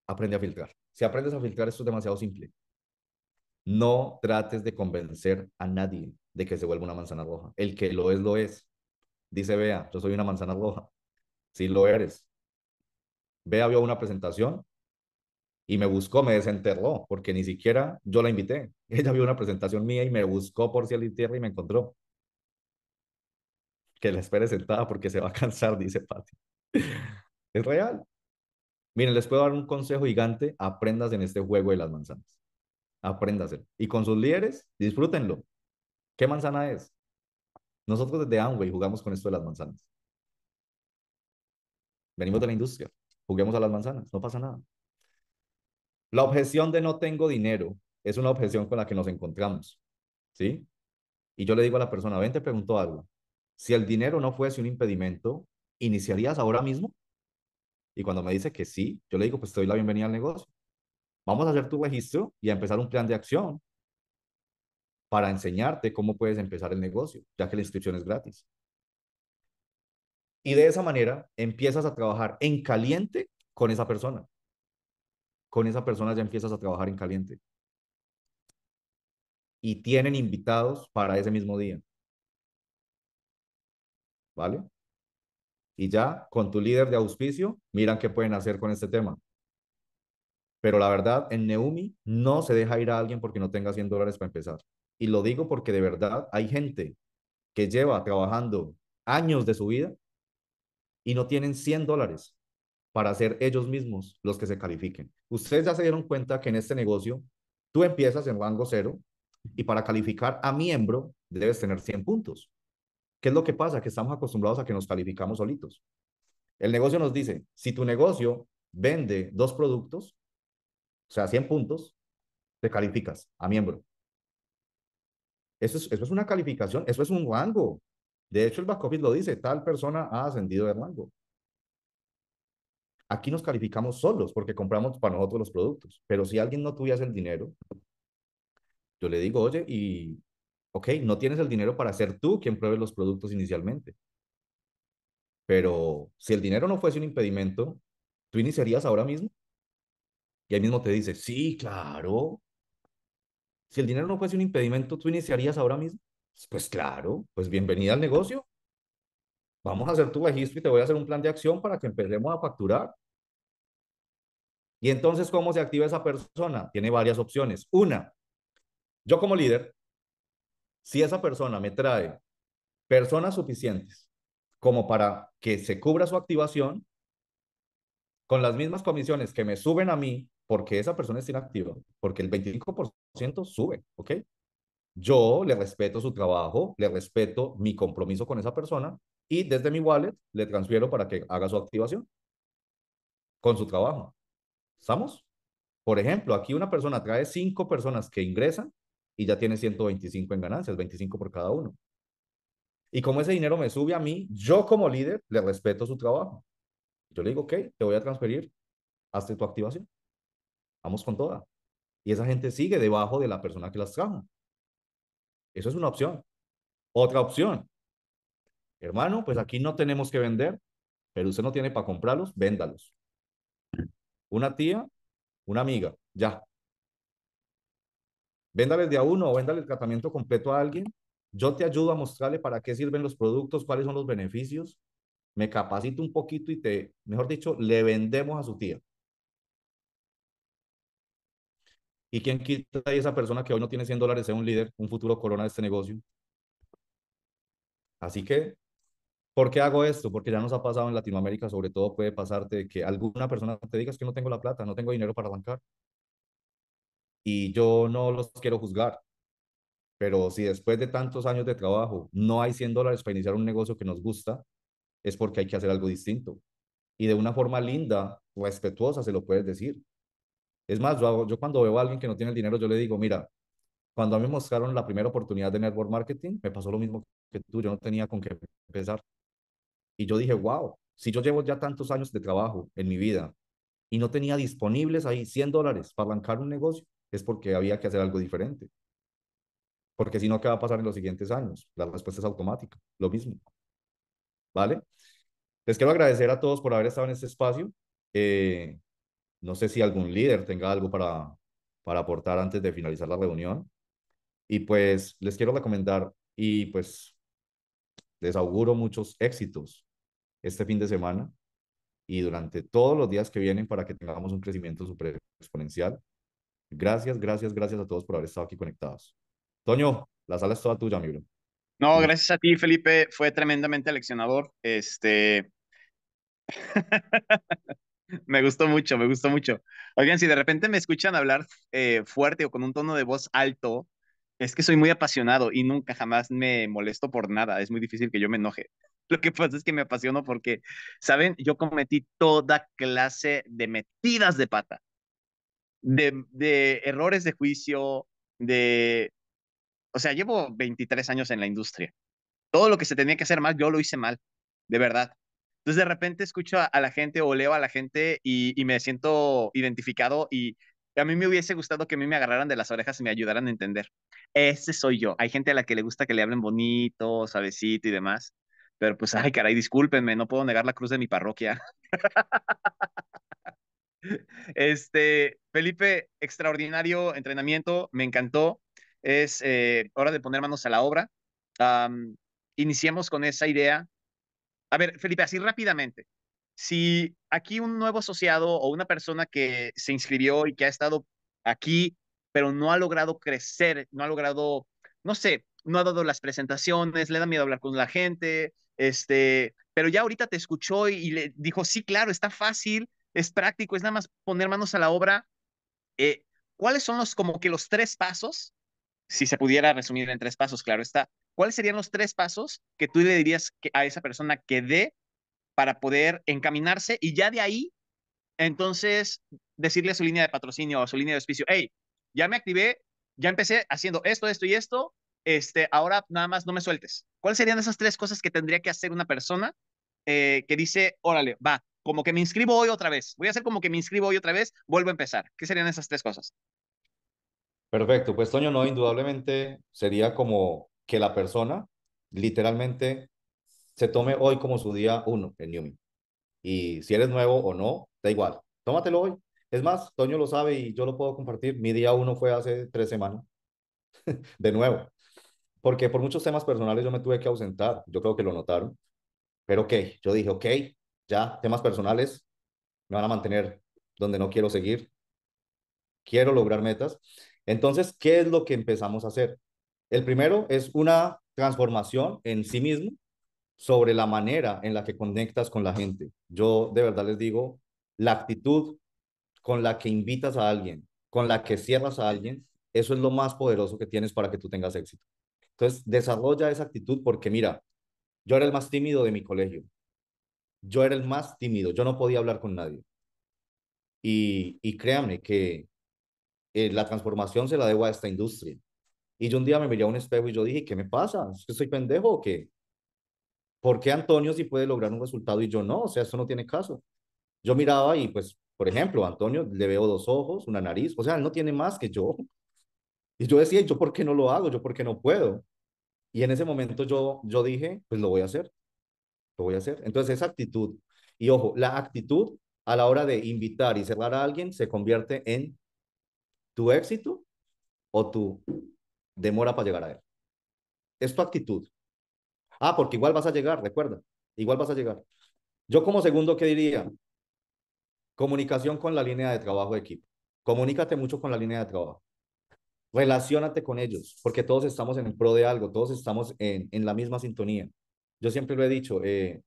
Aprende a filtrar. Si aprendes a filtrar, esto es demasiado simple. No trates de convencer a nadie de que se vuelva una manzana roja. El que lo es, lo es. Dice, vea, yo soy una manzana roja. Si lo eres. Vea, vio una presentación y me buscó, me desenterró, porque ni siquiera yo la invité. Ella vio una presentación mía y me buscó por cielo y tierra y me encontró. Que la espere sentada porque se va a cansar, dice Pati. es real. Miren, les puedo dar un consejo gigante, aprendas en este juego de las manzanas. Apréndaselo. Y con sus líderes, disfrútenlo. ¿Qué manzana es? Nosotros desde Amway jugamos con esto de las manzanas. Venimos de la industria, juguemos a las manzanas, no pasa nada. La objeción de no tengo dinero es una objeción con la que nos encontramos, ¿sí? Y yo le digo a la persona, ven, te pregunto algo. Si el dinero no fuese un impedimento, ¿iniciarías ahora mismo? Y cuando me dice que sí, yo le digo, pues te doy la bienvenida al negocio. Vamos a hacer tu registro y a empezar un plan de acción para enseñarte cómo puedes empezar el negocio, ya que la inscripción es gratis. Y de esa manera empiezas a trabajar en caliente con esa persona con esa persona ya empiezas a trabajar en caliente. Y tienen invitados para ese mismo día. ¿Vale? Y ya con tu líder de auspicio, miran qué pueden hacer con este tema. Pero la verdad, en Neumi no se deja ir a alguien porque no tenga 100 dólares para empezar. Y lo digo porque de verdad hay gente que lleva trabajando años de su vida y no tienen 100 dólares para ser ellos mismos los que se califiquen. Ustedes ya se dieron cuenta que en este negocio tú empiezas en rango cero y para calificar a miembro debes tener 100 puntos. ¿Qué es lo que pasa? Que estamos acostumbrados a que nos calificamos solitos. El negocio nos dice, si tu negocio vende dos productos, o sea, 100 puntos, te calificas a miembro. Eso es, eso es una calificación, eso es un rango. De hecho, el back lo dice, tal persona ha ascendido de rango. Aquí nos calificamos solos porque compramos para nosotros los productos, pero si alguien no tuviese el dinero, yo le digo, oye, y, ok, no tienes el dinero para ser tú quien pruebe los productos inicialmente, pero si el dinero no fuese un impedimento, ¿tú iniciarías ahora mismo? Y ahí mismo te dice, sí, claro. Si el dinero no fuese un impedimento, ¿tú iniciarías ahora mismo? Pues claro, pues bienvenida al negocio. Vamos a hacer tu registro y te voy a hacer un plan de acción para que empecemos a facturar. Y entonces, ¿cómo se activa esa persona? Tiene varias opciones. Una, yo como líder, si esa persona me trae personas suficientes como para que se cubra su activación, con las mismas comisiones que me suben a mí, porque esa persona es inactiva, porque el 25% sube, ¿ok? Yo le respeto su trabajo, le respeto mi compromiso con esa persona y desde mi wallet le transfiero para que haga su activación con su trabajo. ¿Estamos? Por ejemplo, aquí una persona trae cinco personas que ingresan y ya tiene 125 en ganancias, 25 por cada uno. Y como ese dinero me sube a mí, yo como líder le respeto su trabajo. Yo le digo, ok, te voy a transferir, hasta tu activación. Vamos con toda. Y esa gente sigue debajo de la persona que las trajo. Eso es una opción. Otra opción, hermano, pues aquí no tenemos que vender, pero usted no tiene para comprarlos, véndalos. Una tía, una amiga, ya. Véndales de a uno o véndale el tratamiento completo a alguien. Yo te ayudo a mostrarle para qué sirven los productos, cuáles son los beneficios. Me capacito un poquito y te, mejor dicho, le vendemos a su tía. ¿Y quién quita a esa persona que hoy no tiene 100 dólares sea un líder, un futuro corona de este negocio? Así que ¿Por qué hago esto? Porque ya nos ha pasado en Latinoamérica, sobre todo puede pasarte que alguna persona te diga que no tengo la plata, no tengo dinero para bancar. Y yo no los quiero juzgar, pero si después de tantos años de trabajo no hay 100 dólares para iniciar un negocio que nos gusta, es porque hay que hacer algo distinto. Y de una forma linda, o respetuosa, se lo puedes decir. Es más, yo, yo cuando veo a alguien que no tiene el dinero, yo le digo, mira, cuando a mí me mostraron la primera oportunidad de network marketing, me pasó lo mismo que tú, yo no tenía con qué empezar. Y yo dije, wow, si yo llevo ya tantos años de trabajo en mi vida y no tenía disponibles ahí 100 dólares para arrancar un negocio, es porque había que hacer algo diferente. Porque si no, ¿qué va a pasar en los siguientes años? La respuesta es automática, lo mismo. ¿Vale? Les quiero agradecer a todos por haber estado en este espacio. Eh, no sé si algún líder tenga algo para, para aportar antes de finalizar la reunión. Y pues les quiero recomendar y pues les auguro muchos éxitos este fin de semana y durante todos los días que vienen para que tengamos un crecimiento super exponencial. Gracias, gracias, gracias a todos por haber estado aquí conectados. Toño, la sala es toda tuya, amigo. No, gracias a ti, Felipe. Fue tremendamente leccionador. Este. me gustó mucho, me gustó mucho. Oigan, si de repente me escuchan hablar eh, fuerte o con un tono de voz alto, es que soy muy apasionado y nunca jamás me molesto por nada. Es muy difícil que yo me enoje. Lo que pasa es que me apasiono porque, ¿saben? Yo cometí toda clase de metidas de pata, de, errores de juicio, de... O sea, llevo 23 años en la industria. Todo lo que se tenía que hacer mal, yo lo hice mal, de verdad. Entonces de repente escucho a, la gente o leo a la gente y, me siento identificado y a mí me hubiese gustado que a mí me agarraran de las orejas y me ayudaran a entender. Ese soy yo. Hay gente a la que le gusta que le hablen bonito, suavecito y demás. Pero pues, ay, caray, discúlpenme, no puedo negar la cruz de mi parroquia. Este, Felipe, extraordinario entrenamiento, me encantó. Es eh, hora de poner manos a la obra. iniciemos con esa idea. A ver, Felipe, así rápidamente. Si aquí un nuevo asociado o una persona que se inscribió y que ha estado aquí, pero no ha logrado crecer, no ha logrado, no sé, no ha dado las presentaciones, le da miedo hablar con la gente, este, pero ya ahorita te escuchó y, le dijo, sí, claro, está fácil, es práctico, es nada más poner manos a la obra. Eh, ¿Cuáles son los, como que los tres pasos, si se pudiera resumir en tres pasos, claro está, cuáles serían los tres pasos que tú le dirías a esa persona que dé para poder encaminarse y ya de ahí, entonces, decirle a su línea de patrocinio o a su línea de auspicio, hey, ya me activé, ya empecé haciendo esto, esto y esto, este, ahora nada más no me sueltes. ¿Cuáles serían esas tres cosas que tendría que hacer una persona eh, que dice, órale, va, como que me inscribo hoy otra vez, voy a hacer como que me inscribo hoy otra vez, vuelvo a empezar? ¿Qué serían esas tres cosas? Perfecto, pues Toño, no, indudablemente sería como que la persona literalmente se tome hoy como su día uno en Newman. Y si eres nuevo o no, da igual, tómatelo hoy. Es más, Toño lo sabe y yo lo puedo compartir. Mi día uno fue hace tres semanas. de nuevo, porque por muchos temas personales yo me tuve que ausentar, yo creo que lo notaron, pero ok, yo dije, ok, ya temas personales me van a mantener donde no quiero seguir, quiero lograr metas. Entonces, ¿qué es lo que empezamos a hacer? El primero es una transformación en sí mismo sobre la manera en la que conectas con la gente. Yo de verdad les digo, la actitud con la que invitas a alguien, con la que cierras a alguien, eso es lo más poderoso que tienes para que tú tengas éxito. Entonces, desarrolla esa actitud porque mira, yo era el más tímido de mi colegio. Yo era el más tímido, yo no podía hablar con nadie. Y, créanme que eh, la transformación se la debo a esta industria. Y yo un día me miré a un espejo y yo dije, ¿qué me pasa? ¿Es que soy pendejo o qué? ¿Por qué Antonio sí puede lograr un resultado y yo no? O sea, eso no tiene caso. Yo miraba y pues, por ejemplo, Antonio le veo dos ojos, una nariz, o sea, él no tiene más que yo. Y yo decía, ¿yo por qué no lo hago? ¿Yo por qué no puedo? Y en ese momento yo, yo dije, pues lo voy a hacer, lo voy a hacer. Entonces esa actitud, y ojo, la actitud a la hora de invitar y cerrar a alguien se convierte en tu éxito o tu demora para llegar a él. Es tu actitud. Ah, porque igual vas a llegar, recuerda, igual vas a llegar. Yo como segundo, ¿qué diría? Comunicación con la línea de trabajo de equipo. Comunícate mucho con la línea de trabajo relacionate con ellos, porque todos estamos en el pro de algo, todos estamos en, la misma sintonía. Yo siempre lo he dicho, eh,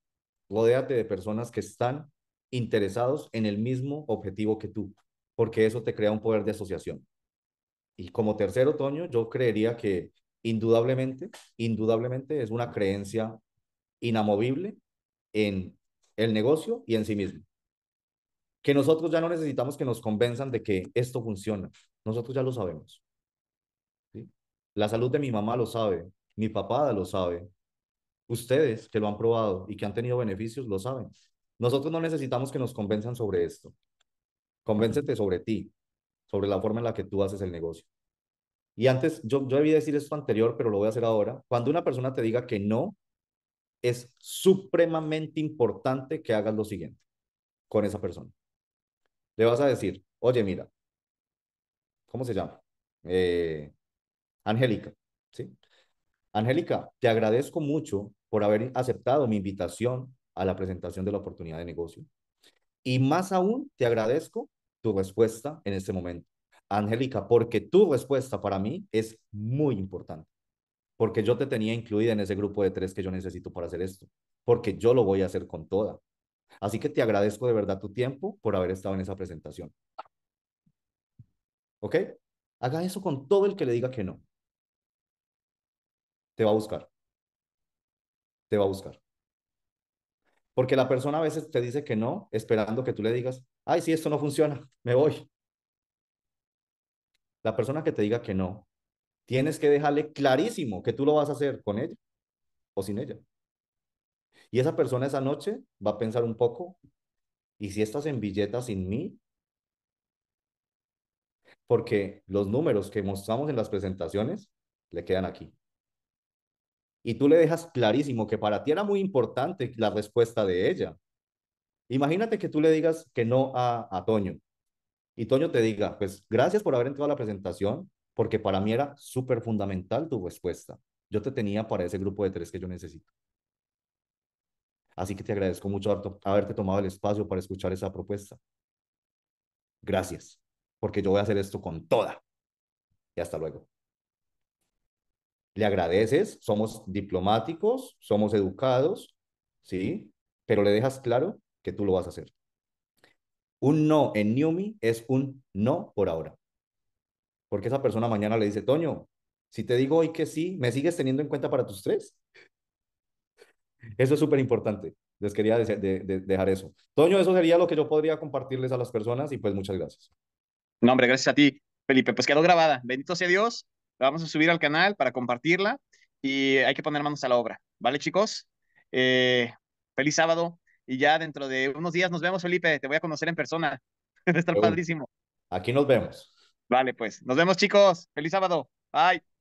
rodéate de personas que están interesados en el mismo objetivo que tú, porque eso te crea un poder de asociación. Y como tercer otoño, yo creería que indudablemente, indudablemente es una creencia inamovible en el negocio y en sí mismo. Que nosotros ya no necesitamos que nos convenzan de que esto funciona, nosotros ya lo sabemos. La salud de mi mamá lo sabe, mi papá lo sabe. Ustedes que lo han probado y que han tenido beneficios lo saben. Nosotros no necesitamos que nos convenzan sobre esto. Convéncete sobre ti, sobre la forma en la que tú haces el negocio. Y antes, yo, yo debí decir esto anterior, pero lo voy a hacer ahora. Cuando una persona te diga que no, es supremamente importante que hagas lo siguiente con esa persona. Le vas a decir, oye, mira, ¿cómo se llama? Eh, Angélica, ¿sí? Angélica, te agradezco mucho por haber aceptado mi invitación a la presentación de la oportunidad de negocio. Y más aún, te agradezco tu respuesta en este momento. Angélica, porque tu respuesta para mí es muy importante, porque yo te tenía incluida en ese grupo de tres que yo necesito para hacer esto, porque yo lo voy a hacer con toda. Así que te agradezco de verdad tu tiempo por haber estado en esa presentación. ¿Ok? Haga eso con todo el que le diga que no te va a buscar. Te va a buscar. Porque la persona a veces te dice que no, esperando que tú le digas, ay, si esto no funciona, me voy. La persona que te diga que no, tienes que dejarle clarísimo que tú lo vas a hacer con ella o sin ella. Y esa persona esa noche va a pensar un poco, ¿y si estás en billeta sin mí? Porque los números que mostramos en las presentaciones le quedan aquí y tú le dejas clarísimo que para ti era muy importante la respuesta de ella. Imagínate que tú le digas que no a, Toño y Toño te diga, pues gracias por haber entrado a la presentación, porque para mí era súper fundamental tu respuesta. Yo te tenía para ese grupo de tres que yo necesito. Así que te agradezco mucho harto haberte tomado el espacio para escuchar esa propuesta. Gracias, porque yo voy a hacer esto con toda. Y hasta luego le agradeces, somos diplomáticos, somos educados, ¿sí? Pero le dejas claro que tú lo vas a hacer. Un no en Newmi es un no por ahora. Porque esa persona mañana le dice, Toño, si te digo hoy que sí, ¿me sigues teniendo en cuenta para tus tres? Eso es súper importante. Les quería dejar eso. Toño, eso sería lo que yo podría compartirles a las personas y pues muchas gracias. No, hombre, gracias a ti, Felipe. Pues quedó grabada. Bendito sea Dios. La vamos a subir al canal para compartirla y hay que poner manos a la obra. ¿Vale, chicos? Eh, feliz sábado y ya dentro de unos días nos vemos, Felipe. Te voy a conocer en persona. estar padrísimo. Aquí nos vemos. Vale, pues. Nos vemos, chicos. Feliz sábado. Bye.